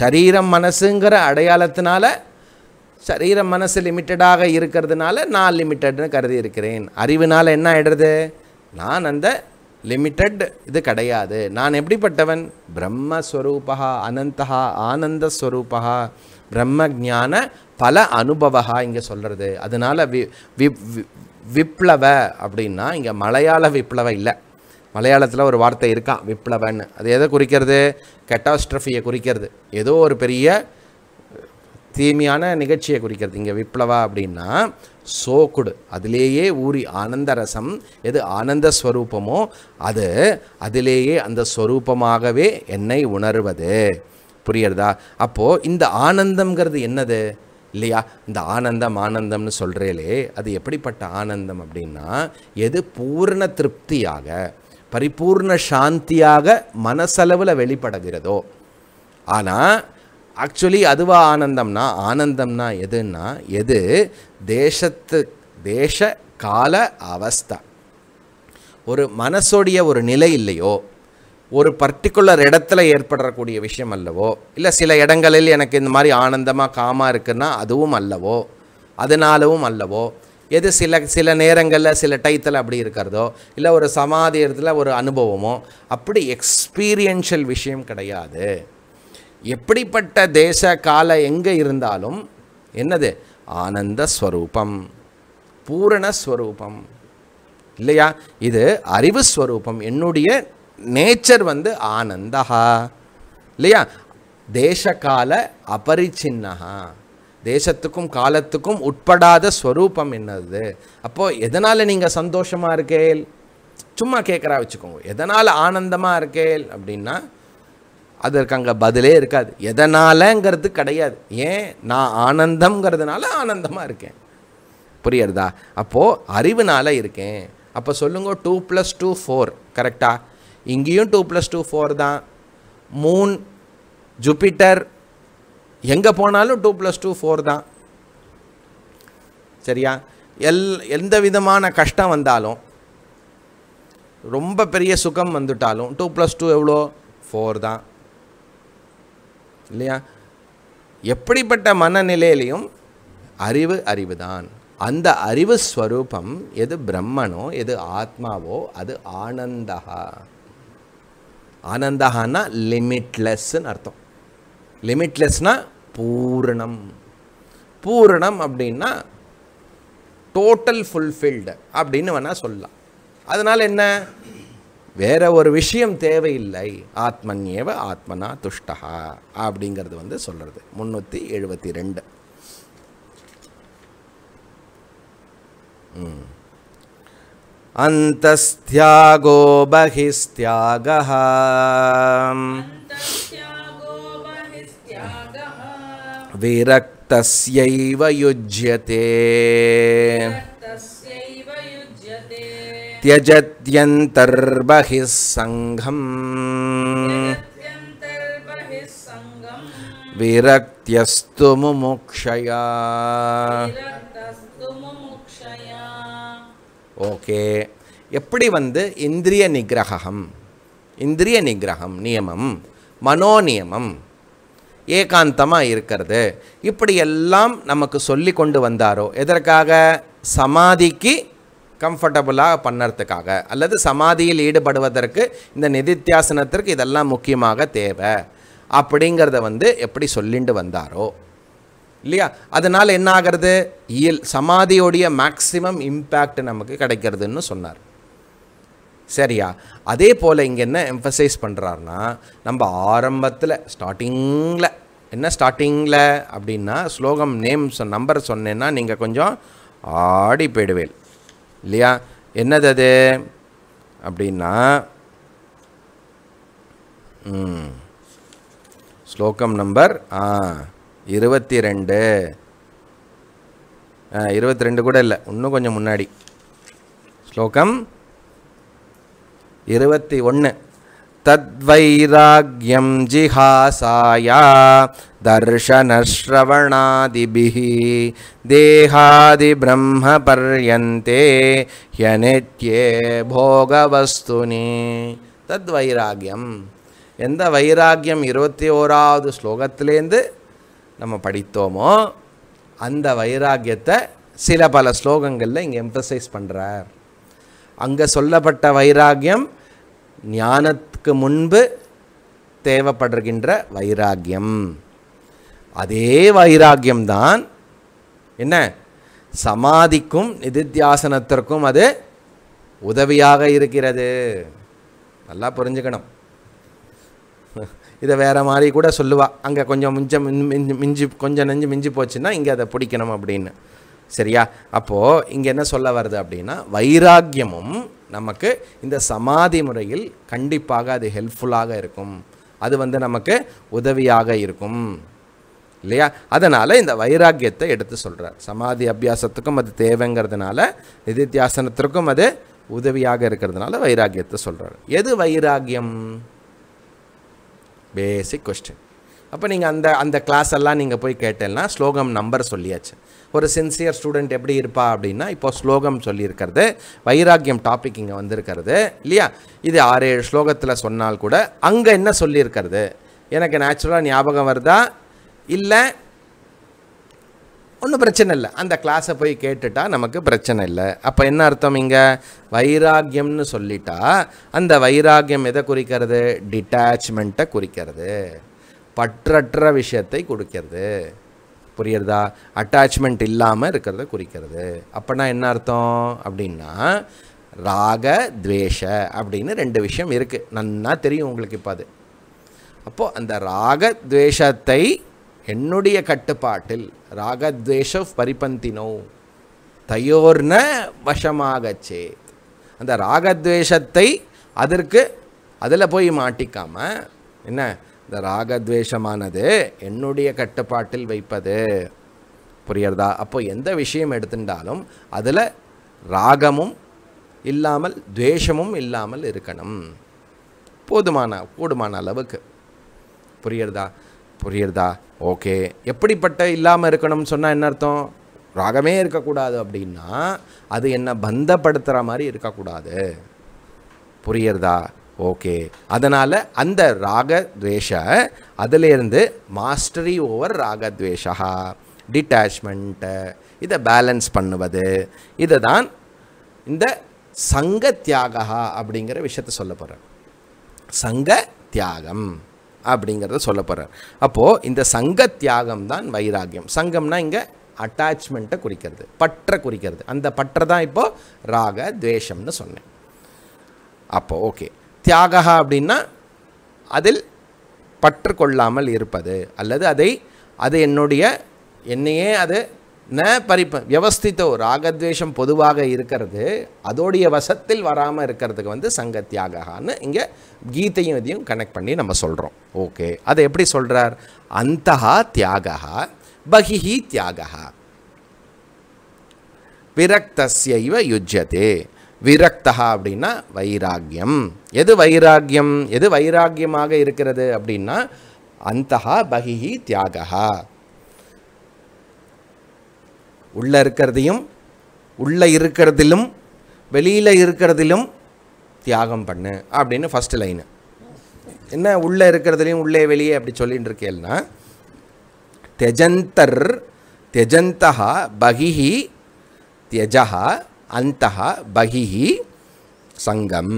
சரீரம் மனசுங்கிற அடையாளத்தினால சரீரம் மனசு லிமிட்டடாக இருக்கிறதுனால நான் லிமிட்டட்னு கருதி இருக்கிறேன் அறிவினால் என்ன ஆகிடுறது நான் அந்த லிமிட்டட் இது கிடையாது நான் எப்படிப்பட்டவன் பிரம்மஸ்வரூபா அனந்தா ஆனந்த ஸ்வரூபா பிரம்ம ஜான பல அனுபவா இங்கே சொல்கிறது அதனால் வி விப்ளவ அப்படின்னா இங்கே மலையாள விப்ளவ இல்லை மலையாளத்தில் ஒரு வார்த்தை இருக்கான் விப்ளவன் அது எதை குறிக்கிறது கெட்டாஸ்ட்ரஃபியை குறிக்கிறது ஏதோ ஒரு பெரிய தீமையான நிகழ்ச்சியை குறிக்கிறது இங்கே விப்ளவா அப்படின்னா சோக்குடு அதிலேயே ஊறி ஆனந்த ரசம் எது ஆனந்த ஸ்வரூபமோ அது அதிலேயே அந்த ஸ்வரூபமாகவே என்னை உணர்வது புரியறதா அப்போது இந்த ஆனந்தங்கிறது என்னது இல்லையா இந்த ஆனந்தம் ஆனந்தம்னு சொல்கிறேலே அது எப்படிப்பட்ட ஆனந்தம் அப்படின்னா எது பூர்ண திருப்தியாக பரிபூர்ண சாந்தியாக மனசளவில் வெளிப்படுகிறதோ ஆனால் ஆக்சுவலி அதுவா ஆனந்தம்னா ஆனந்தம்னா எதுன்னா எது தேசத்து தேச கால அவஸ்தா ஒரு மனசோடைய ஒரு நிலை இல்லையோ ஒரு பர்டிகுலர் இடத்துல ஏற்படக்கூடிய விஷயம் அல்லவோ இல்லை சில இடங்களில் எனக்கு இந்த மாதிரி ஆனந்தமாக காமாக இருக்குன்னா அதுவும் அல்லவோ அதனாலவும் அல்லவோ எது சில சில நேரங்களில் சில டைத்தில் அப்படி இருக்கிறதோ இல்லை ஒரு சமாதி இடத்துல ஒரு அனுபவமோ அப்படி எக்ஸ்பீரியன்ஷியல் விஷயம் கிடையாது எப்படிப்பட்ட தேச கால எங்கே இருந்தாலும் என்னது ஆனந்த ஸ்வரூபம் பூரணஸ்வரூபம் இல்லையா இது அறிவு ஸ்வரூபம் என்னுடைய நேச்சர் வந்து ஆனந்தா இல்லையா தேசகால அபரிச்சின்னகா தேசத்துக்கும் காலத்துக்கும் உட்படாத ஸ்வரூபம் என்னது அப்போது எதனால் நீங்கள் சந்தோஷமாக இருக்கேல் சும்மா கேட்குறா வச்சுக்கோங்க எதனால் ஆனந்தமாக இருக்கேள் அப்படின்னா அதற்கு அங்கே பதிலே இருக்காது எதனாலங்கிறது கிடையாது ஏன் நான் ஆனந்தம்ங்கிறதுனால ஆனந்தமாக இருக்கேன் புரியறதா அப்போது அறிவுனால் இருக்கேன் அப்போ சொல்லுங்க டூ ப்ளஸ் டூ ஃபோர் கரெக்டாக இங்கேயும் டூ ப்ளஸ் டூ ஃபோர் தான் மூன் ஜூபிட்டர் எங்கே போனாலும் டூ ப்ளஸ் டூ ஃபோர் தான் சரியா எல் எந்த விதமான கஷ்டம் வந்தாலும் ரொம்ப பெரிய சுகம் வந்துட்டாலும் டூ ப்ளஸ் டூ எவ்வளோ ஃபோர் தான் இல்லையா எப்படிப்பட்ட மனநிலையிலையும் அறிவு அறிவு தான் அந்த அறிவு ஸ்வரூபம் எது பிரம்மனோ எது ஆத்மாவோ அது ஆனந்தகா ஆனந்தகான்னா லிமிட்லெஸ்ன்னு அர்த்தம் லிமிட்லெஸ்னால் பூரணம் பூரணம் அப்படின்னா டோட்டல் ஃபுல்ஃபில்டு அப்படின்னு வேணால் சொல்லலாம் அதனால் என்ன வேற ஒரு விஷயம் தேவையில்லை ஆத்மன்யேவ ஆத்மனா துஷ்டகா அப்படிங்கிறது வந்து சொல்கிறது முந்நூற்றி எழுபத்தி ரெண்டு அந்தஸ்தியாகோ பகிஸ்தியாக विरक्तस्यैव युज्यते त्यजत्यन्तर्बहिः सङ्घम् विरक्त्यस्तु मुमुक्षया ஓகே எப்படி வந்து இந்திரிய நிகிரகம் இந்திரிய நிகிரகம் நியமம் மனோநியமம் ஏகாந்தமாக இருக்கிறது இப்படியெல்லாம் நமக்கு சொல்லி கொண்டு வந்தாரோ எதற்காக சமாதிக்கு கம்ஃபர்டபுளாக பண்ணுறதுக்காக அல்லது சமாதியில் ஈடுபடுவதற்கு இந்த நிதித்தியாசனத்திற்கு இதெல்லாம் முக்கியமாக தேவை அப்படிங்கிறத வந்து எப்படி சொல்லிண்டு வந்தாரோ இல்லையா அதனால் என்ன ஆகிறது இயல் சமாதியோடைய மேக்சிமம் இம்பேக்ட் நமக்கு கிடைக்கிறதுன்னு சொன்னார் சரியா அதே போல் இங்கே என்ன எம்ஃபசைஸ் பண்ணுறாருனா நம்ம ஆரம்பத்தில் ஸ்டார்டிங்கில் என்ன ஸ்டார்டிங்கில் அப்படின்னா ஸ்லோகம் நேம் நம்பர் சொன்னேன்னா நீங்கள் கொஞ்சம் ஆடி போயிடுவேல் இல்லையா என்னது அது அப்படின்னா ஸ்லோகம் நம்பர் ஆ இருபத்தி ரெண்டு இருபத்தி ரெண்டு கூட இல்லை இன்னும் கொஞ்சம் முன்னாடி ஸ்லோகம் இருபத்தி ஒன்று ஜிஹாசாயா பிரம்ம பர்யந்தே दर्शनश्रवणादिभिः देहादिब्रह्मपर्यन्ते ह्यनित्ये தத் வைராக்கியம் எந்த வைராக்கியம் இருபத்தி ஓராவது ஸ்லோகத்திலேருந்து நம்ம படித்தோமோ அந்த வைராக்கியத்தை சில பல ஸ்லோகங்களில் இங்கே எம்பசைஸ் பண்ணுறார் அங்கே சொல்லப்பட்ட வைராக்கியம் ஞானத்துக்கு முன்பு தேவைப்படுகின்ற வைராக்கியம் அதே வைராக்கியம்தான் என்ன சமாதிக்கும் நிதித்தியாசனத்திற்கும் அது உதவியாக இருக்கிறது நல்லா புரிஞ்சுக்கணும் இதை வேறு மாதிரி கூட சொல்லுவாள் அங்கே கொஞ்சம் மிஞ்சம் மிஞ்சி கொஞ்சம் நெஞ்சு மிஞ்சி போச்சுன்னா இங்கே அதை பிடிக்கணும் அப்படின்னு சரியா அப்போது இங்கே என்ன சொல்ல வருது அப்படின்னா வைராக்கியமும் நமக்கு இந்த சமாதி முறையில் கண்டிப்பாக அது ஹெல்ப்ஃபுல்லாக இருக்கும் அது வந்து நமக்கு உதவியாக இருக்கும் இல்லையா அதனால் இந்த வைராக்கியத்தை எடுத்து சொல்கிறார் சமாதி அபியாசத்துக்கும் அது தேவைங்கிறதுனால நிதித்தியாசனத்திற்கும் அது உதவியாக இருக்கிறதுனால வைராக்கியத்தை சொல்கிறார் எது வைராக்கியம் பேசிக் கொஸ்டின் அப்போ நீங்கள் அந்த அந்த கிளாஸ் எல்லாம் நீங்கள் போய் கேட்டேன்னா ஸ்லோகம் நம்பர் சொல்லியாச்சு ஒரு சின்சியர் ஸ்டூடெண்ட் எப்படி இருப்பா அப்படின்னா இப்போ ஸ்லோகம் சொல்லியிருக்கிறது வைராக்கியம் டாபிக் இங்கே வந்திருக்கிறது இல்லையா இது ஆறு ஏழு ஸ்லோகத்தில் சொன்னால் கூட அங்கே என்ன சொல்லியிருக்கிறது எனக்கு நேச்சுரலாக ஞாபகம் வருதா இல்லை ஒன்றும் பிரச்சனை இல்லை அந்த கிளாஸை போய் கேட்டுட்டால் நமக்கு பிரச்சனை இல்லை அப்போ என்ன அர்த்தம் இங்கே வைராக்கியம்னு சொல்லிட்டா அந்த வைராக்கியம் எதை குறிக்கிறது டிட்டாச்மெண்ட்டை குறிக்கிறது பற்றற்ற விஷயத்தை கொடுக்கிறது புரியுறதா அட்டாச்மெண்ட் இல்லாமல் இருக்கிறத குறிக்கிறது அப்போனா என்ன அர்த்தம் அப்படின்னா ராக துவேஷ அப்படின்னு ரெண்டு விஷயம் இருக்குது நன்னா தெரியும் உங்களுக்கு இப்போ அது அப்போது அந்த ராக துவேஷத்தை என்னுடைய கட்டுப்பாட்டில் ராகத்வேஷ பரிபந்தினோ தயோர்ன வசமாகச்சே அந்த ராகத்வேஷத்தை அதற்கு அதில் போய் மாட்டிக்காமல் என்ன இந்த ராகத்வேஷமானது என்னுடைய கட்டுப்பாட்டில் வைப்பது புரியறதா அப்போ எந்த விஷயம் எடுத்துட்டாலும் அதில் ராகமும் இல்லாமல் துவேஷமும் இல்லாமல் இருக்கணும் போதுமான கூடுமான அளவுக்கு புரியறதா புரியறதா ஓகே எப்படிப்பட்ட இல்லாமல் இருக்கணும்னு சொன்னால் என்ன அர்த்தம் ராகமே இருக்கக்கூடாது அப்படின்னா அது என்னை பந்தப்படுத்துகிற மாதிரி இருக்கக்கூடாது புரியறதா ஓகே அதனால் அந்த ராகத்வேஷ அதிலேருந்து மாஸ்டரி ஓவர் ராகத்வேஷா டிட்டாச்மெண்ட்டு இதை பேலன்ஸ் பண்ணுவது இதை தான் இந்த சங்க தியாகா அப்படிங்கிற விஷயத்த சொல்ல போகிறார் சங்க தியாகம் அப்படிங்கிறத சொல்ல போகிறேன் அப்போது இந்த சங்க தியாகம் தான் வைராகியம் சங்கம்னா இங்கே அட்டாச்மெண்ட்டை குறிக்கிறது பற்ற குறிக்கிறது அந்த பற்ற தான் இப்போது ராக துவேஷம்னு சொன்னேன் அப்போது ஓகே தியாகா அப்படின்னா அதில் பற்று கொள்ளாமல் இருப்பது அல்லது அதை அது என்னுடைய என்னையே அது ந பறிப்ப வியவஸ்தித்தோ ராகத்வேஷம் பொதுவாக இருக்கிறது அதோடைய வசத்தில் வராமல் இருக்கிறதுக்கு வந்து சங்க தியாகான்னு இங்கே கீதையும் இதையும் கனெக்ட் பண்ணி நம்ம சொல்கிறோம் ஓகே அதை எப்படி சொல்கிறார் அந்த தியாகா பகிஹி தியாகா விரக்தஸ்யைவ யுஜ்யதே விரக்தகா அப்படின்னா வைராக்கியம் எது வைராக்கியம் எது வைராக்கியமாக இருக்கிறது அப்படின்னா அந்தகா பகிஹி தியாகா உள்ளே இருக்கிறதையும் உள்ளே இருக்கிறதிலும் வெளியில் இருக்கிறதிலும் தியாகம் பண்ணு அப்படின்னு ஃபஸ்ட் லைனு என்ன உள்ளே இருக்கிறதுலையும் உள்ளே வெளியே அப்படி சொல்லிகிட்டு இருக்கேன்னா தெஜந்தர் தெஜந்தா பகிஹி தியஜகா அந்த பகிஹி சங்கம்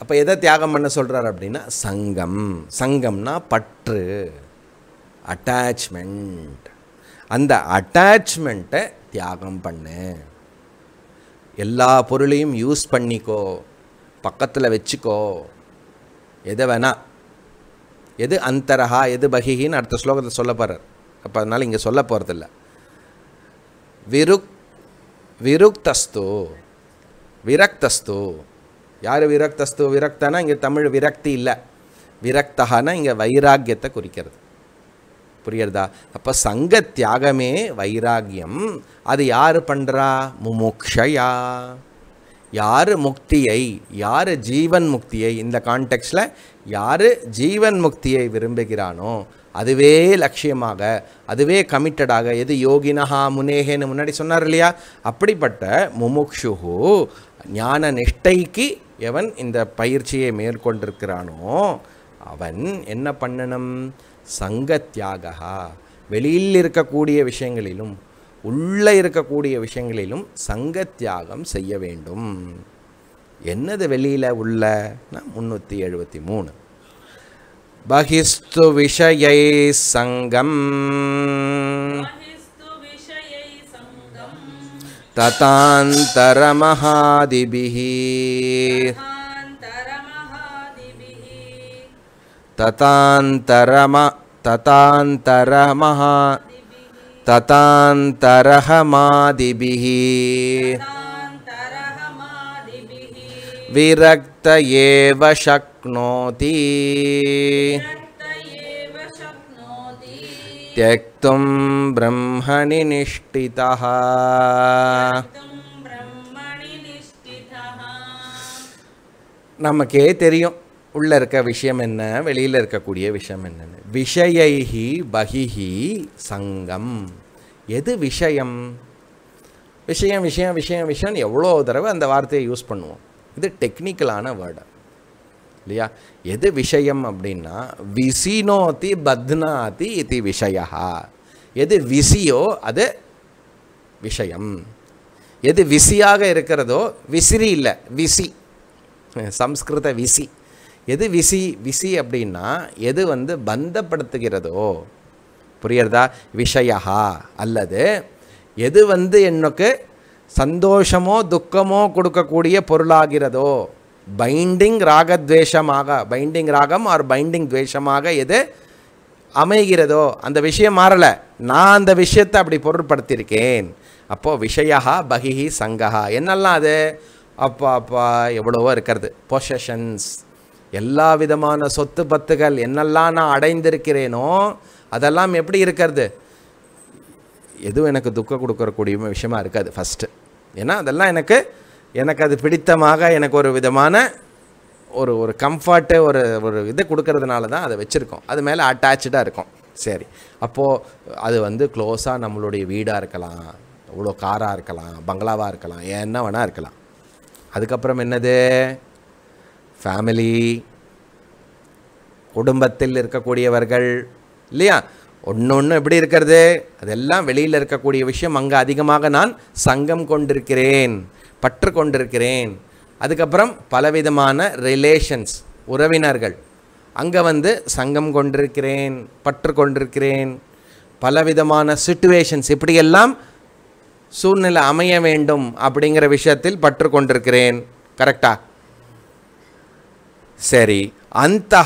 அப்போ எதை தியாகம் பண்ண சொல்கிறார் அப்படின்னா சங்கம் சங்கம்னா பற்று அட்டாச்மெண்ட் அந்த அட்டாச்மெண்ட்டை தியாகம் பண்ணு எல்லா பொருளையும் யூஸ் பண்ணிக்கோ பக்கத்தில் வச்சுக்கோ எதை வேணா எது அந்தரஹா எது பகிகின்னு அடுத்த ஸ்லோகத்தை சொல்ல போகிறார் அப்போ அதனால் இங்கே சொல்ல போகிறதில்ல விருக் விருக்தஸ்து விரக்தஸ்து யார் விரக்தஸ்து விரக்தானா இங்கே தமிழ் விரக்தி இல்லை விரக்தகானா இங்கே வைராக்கியத்தை குறிக்கிறது புரியுறதா அப்போ சங்க தியாகமே வைராகியம் அது யார் பண்ணுறா முமுக்ஷயா யார் முக்தியை யார் ஜீவன் முக்தியை இந்த கான்டெக்ஸ்டில் யார் ஜீவன் முக்தியை விரும்புகிறானோ அதுவே லட்சியமாக அதுவே கமிட்டடாக எது யோகினஹா முனேகேன்னு முன்னாடி சொன்னார் இல்லையா அப்படிப்பட்ட முமுக்ஷுகு ஞான நிஷ்டைக்கு எவன் இந்த பயிற்சியை மேற்கொண்டிருக்கிறானோ அவன் என்ன பண்ணணும் சங்க தியாகா வெளியில் இருக்கக்கூடிய விஷயங்களிலும் உள்ளே இருக்கக்கூடிய விஷயங்களிலும் சங்க தியாகம் செய்ய வேண்டும் என்னது வெளியில் உள்ள முந்நூற்றி எழுபத்தி மூணு बहिस्तु विषयैः सङ्गम् ततान्तरमहादिभिः ततान्तरम ततान्तरमः ततान्तरहमादिभिः विरक्त एव शक्ति சக்னோதி தியக்தும் பிரம்மணி நிஷ்டிதா நமக்கே தெரியும் உள்ளே இருக்க விஷயம் என்ன வெளியில் இருக்கக்கூடிய விஷயம் என்னென்னு விஷயைஹி பகிஹி சங்கம் எது விஷயம் விஷயம் விஷயம் விஷயம் விஷயம்னு எவ்வளோ தடவை அந்த வார்த்தையை யூஸ் பண்ணுவோம் இது டெக்னிக்கலான வேர்டு இல்லையா எது விஷயம் அப்படின்னா விசினோதி பத்னாதி இது விஷயா எது விசியோ அது விஷயம் எது விசியாக இருக்கிறதோ விசிறி இல்லை விசி சம்ஸ்கிருத விசி எது விசி விசி அப்படின்னா எது வந்து பந்தப்படுத்துகிறதோ புரியறதா விஷயா அல்லது எது வந்து என்னக்கு சந்தோஷமோ துக்கமோ கொடுக்கக்கூடிய பொருளாகிறதோ பைண்டிங் ராகத்வேஷமாக பைண்டிங் ராகம் ஆர் பைண்டிங் துவேஷமாக எது அமைகிறதோ அந்த விஷயம் மாறலை நான் அந்த விஷயத்தை அப்படி பொருட்படுத்தியிருக்கேன் அப்போது விஷயா பகிஹி சங்கஹா என்னெல்லாம் அது அப்பா அப்பா எவ்வளவோ இருக்கிறது பொஷஷன்ஸ் எல்லா விதமான சொத்து பத்துகள் என்னெல்லாம் நான் அடைந்திருக்கிறேனோ அதெல்லாம் எப்படி இருக்கிறது எதுவும் எனக்கு துக்கம் கொடுக்கக்கூடிய விஷயமா இருக்காது ஃபஸ்ட்டு ஏன்னா அதெல்லாம் எனக்கு எனக்கு அது பிடித்தமாக எனக்கு ஒரு விதமான ஒரு ஒரு கம்ஃபர்ட்டு ஒரு ஒரு இது கொடுக்கறதுனால தான் அதை வச்சுருக்கோம் அது மேலே அட்டாச்சாக இருக்கும் சரி அப்போது அது வந்து க்ளோஸாக நம்மளுடைய வீடாக இருக்கலாம் இவ்வளோ காராக இருக்கலாம் பங்களாவாக இருக்கலாம் என்ன வேணால் இருக்கலாம் அதுக்கப்புறம் என்னது ஃபேமிலி குடும்பத்தில் இருக்கக்கூடியவர்கள் இல்லையா ஒன்று ஒன்று எப்படி இருக்கிறது அதெல்லாம் வெளியில் இருக்கக்கூடிய விஷயம் அங்கே அதிகமாக நான் சங்கம் கொண்டிருக்கிறேன் பற்று கொண்டிருக்கிறேன் அதுக்கப்புறம் பலவிதமான ரிலேஷன்ஸ் உறவினர்கள் அங்கே வந்து சங்கம் கொண்டிருக்கிறேன் பற்று கொண்டிருக்கிறேன் பலவிதமான சுச்சுவேஷன்ஸ் இப்படியெல்லாம் சூழ்நிலை அமைய வேண்டும் அப்படிங்கிற விஷயத்தில் பற்று கொண்டிருக்கிறேன் கரெக்டா சரி அந்த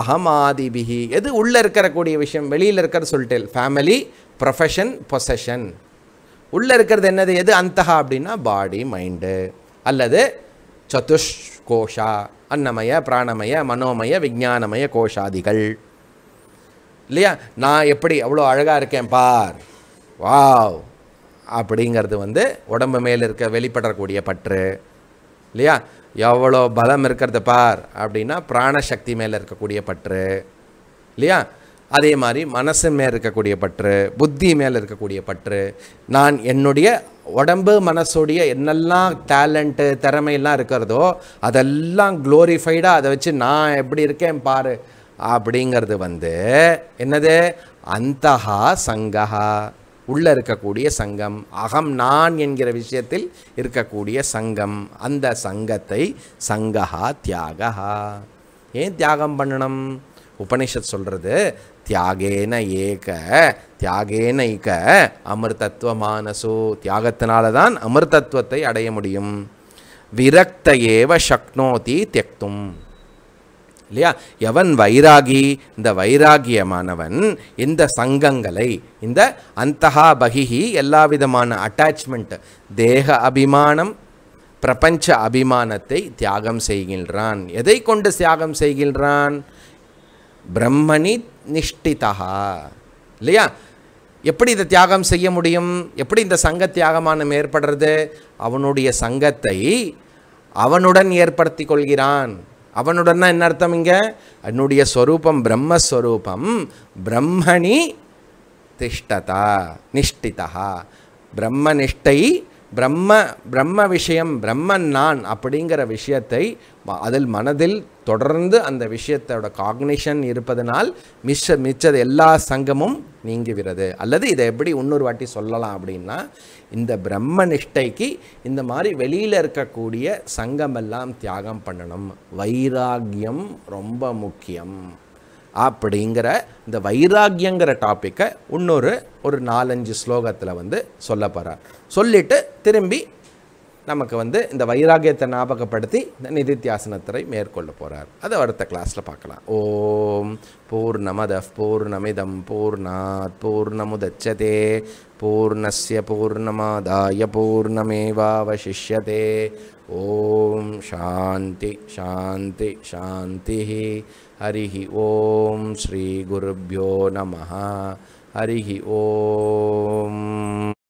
அகமாதிபிகி எது உள்ளே கூடிய விஷயம் வெளியில் இருக்கிற சொல்லிட்டேன் ஃபேமிலி ப்ரொஃபஷன் பொசஷன் உள்ளே இருக்கிறது என்னது எது அந்தகா அப்படின்னா பாடி மைண்டு அல்லது சதுஷ் கோஷா அன்னமய பிராணமய மனோமய விஜானமய கோஷாதிகள் இல்லையா நான் எப்படி அவ்வளோ அழகாக இருக்கேன் பார் வாவ் அப்படிங்கிறது வந்து உடம்பு மேலே இருக்க வெளிப்படக்கூடிய பற்று இல்லையா எவ்வளோ பலம் இருக்கிறது பார் அப்படின்னா பிராணசக்தி மேலே இருக்கக்கூடிய பற்று இல்லையா அதே மாதிரி மனசு மேலே இருக்கக்கூடிய பற்று புத்தி மேலே இருக்கக்கூடிய பற்று நான் என்னுடைய உடம்பு மனசுடைய என்னெல்லாம் டேலண்ட்டு திறமையெல்லாம் இருக்கிறதோ அதெல்லாம் க்ளோரிஃபைடாக அதை வச்சு நான் எப்படி இருக்கேன் பாரு அப்படிங்கிறது வந்து என்னது அந்தஹா சங்கஹா உள்ளே இருக்கக்கூடிய சங்கம் அகம் நான் என்கிற விஷயத்தில் இருக்கக்கூடிய சங்கம் அந்த சங்கத்தை சங்கஹா தியாகஹா ஏன் தியாகம் பண்ணணும் உபனிஷத் சொல்கிறது தியாகேன ஏக தியாகேன இக அமிர்தத்துவமானசோ தியாகத்தினால தான் அமிர்தத்துவத்தை அடைய முடியும் விரக்த ஏவ சக்னோதி தியக்தும் இல்லையா எவன் வைராகி இந்த வைராகியமானவன் இந்த சங்கங்களை இந்த அந்தஹா பகிஹி எல்லா விதமான அட்டாச்மெண்ட் தேக அபிமானம் பிரபஞ்ச அபிமானத்தை தியாகம் செய்கின்றான் எதை கொண்டு தியாகம் செய்கின்றான் பிரம்மணி நிஷ்டிதா இல்லையா எப்படி இதை தியாகம் செய்ய முடியும் எப்படி இந்த சங்க தியாகமானம் ஏற்படுறது அவனுடைய சங்கத்தை அவனுடன் ஏற்படுத்தி கொள்கிறான் அவனுடன்னா என்ன அர்த்தம் இங்கே என்னுடைய ஸ்வரூபம் பிரம்மஸ்வரூபம் பிரம்மணி திஷ்டதா நிஷ்டிதா பிரம்ம நிஷ்டை பிரம்ம பிரம்ம விஷயம் பிரம்மன் நான் அப்படிங்கிற விஷயத்தை அதில் மனதில் தொடர்ந்து அந்த விஷயத்தோட காக்னிஷன் இருப்பதனால் மிச்ச மிச்சது எல்லா சங்கமும் நீங்குகிறது அல்லது இதை எப்படி இன்னொரு வாட்டி சொல்லலாம் அப்படின்னா இந்த பிரம்ம நிஷ்டைக்கு இந்த மாதிரி வெளியில் இருக்கக்கூடிய சங்கமெல்லாம் தியாகம் பண்ணணும் வைராகியம் ரொம்ப முக்கியம் அப்படிங்கிற இந்த வைராகியங்கிற டாப்பிக்கை இன்னொரு ஒரு நாலஞ்சு ஸ்லோகத்தில் வந்து சொல்ல போகிறார் சொல்லிவிட்டு திரும்பி நமக்கு வந்து இந்த வைராகியத்தை ஞாபகப்படுத்தி இந்த நிதித்தியாசனத்தை மேற்கொள்ள போகிறார் அதை அடுத்த கிளாஸில் பார்க்கலாம் ஓம் பூர்ணமத பூர்ணமிதம் பூர்ணாத் பூர்ணமுதச்சதே பூர்ணஸ்ய பூர்ணமாதாய பூர்ணமேவாவசிஷ்யதே ஓம் சாந்தி சாந்தி சாந்தி ஹரிஹி ஓம் ஸ்ரீ குருப்பியோ நம ஹரிஹி ஓம்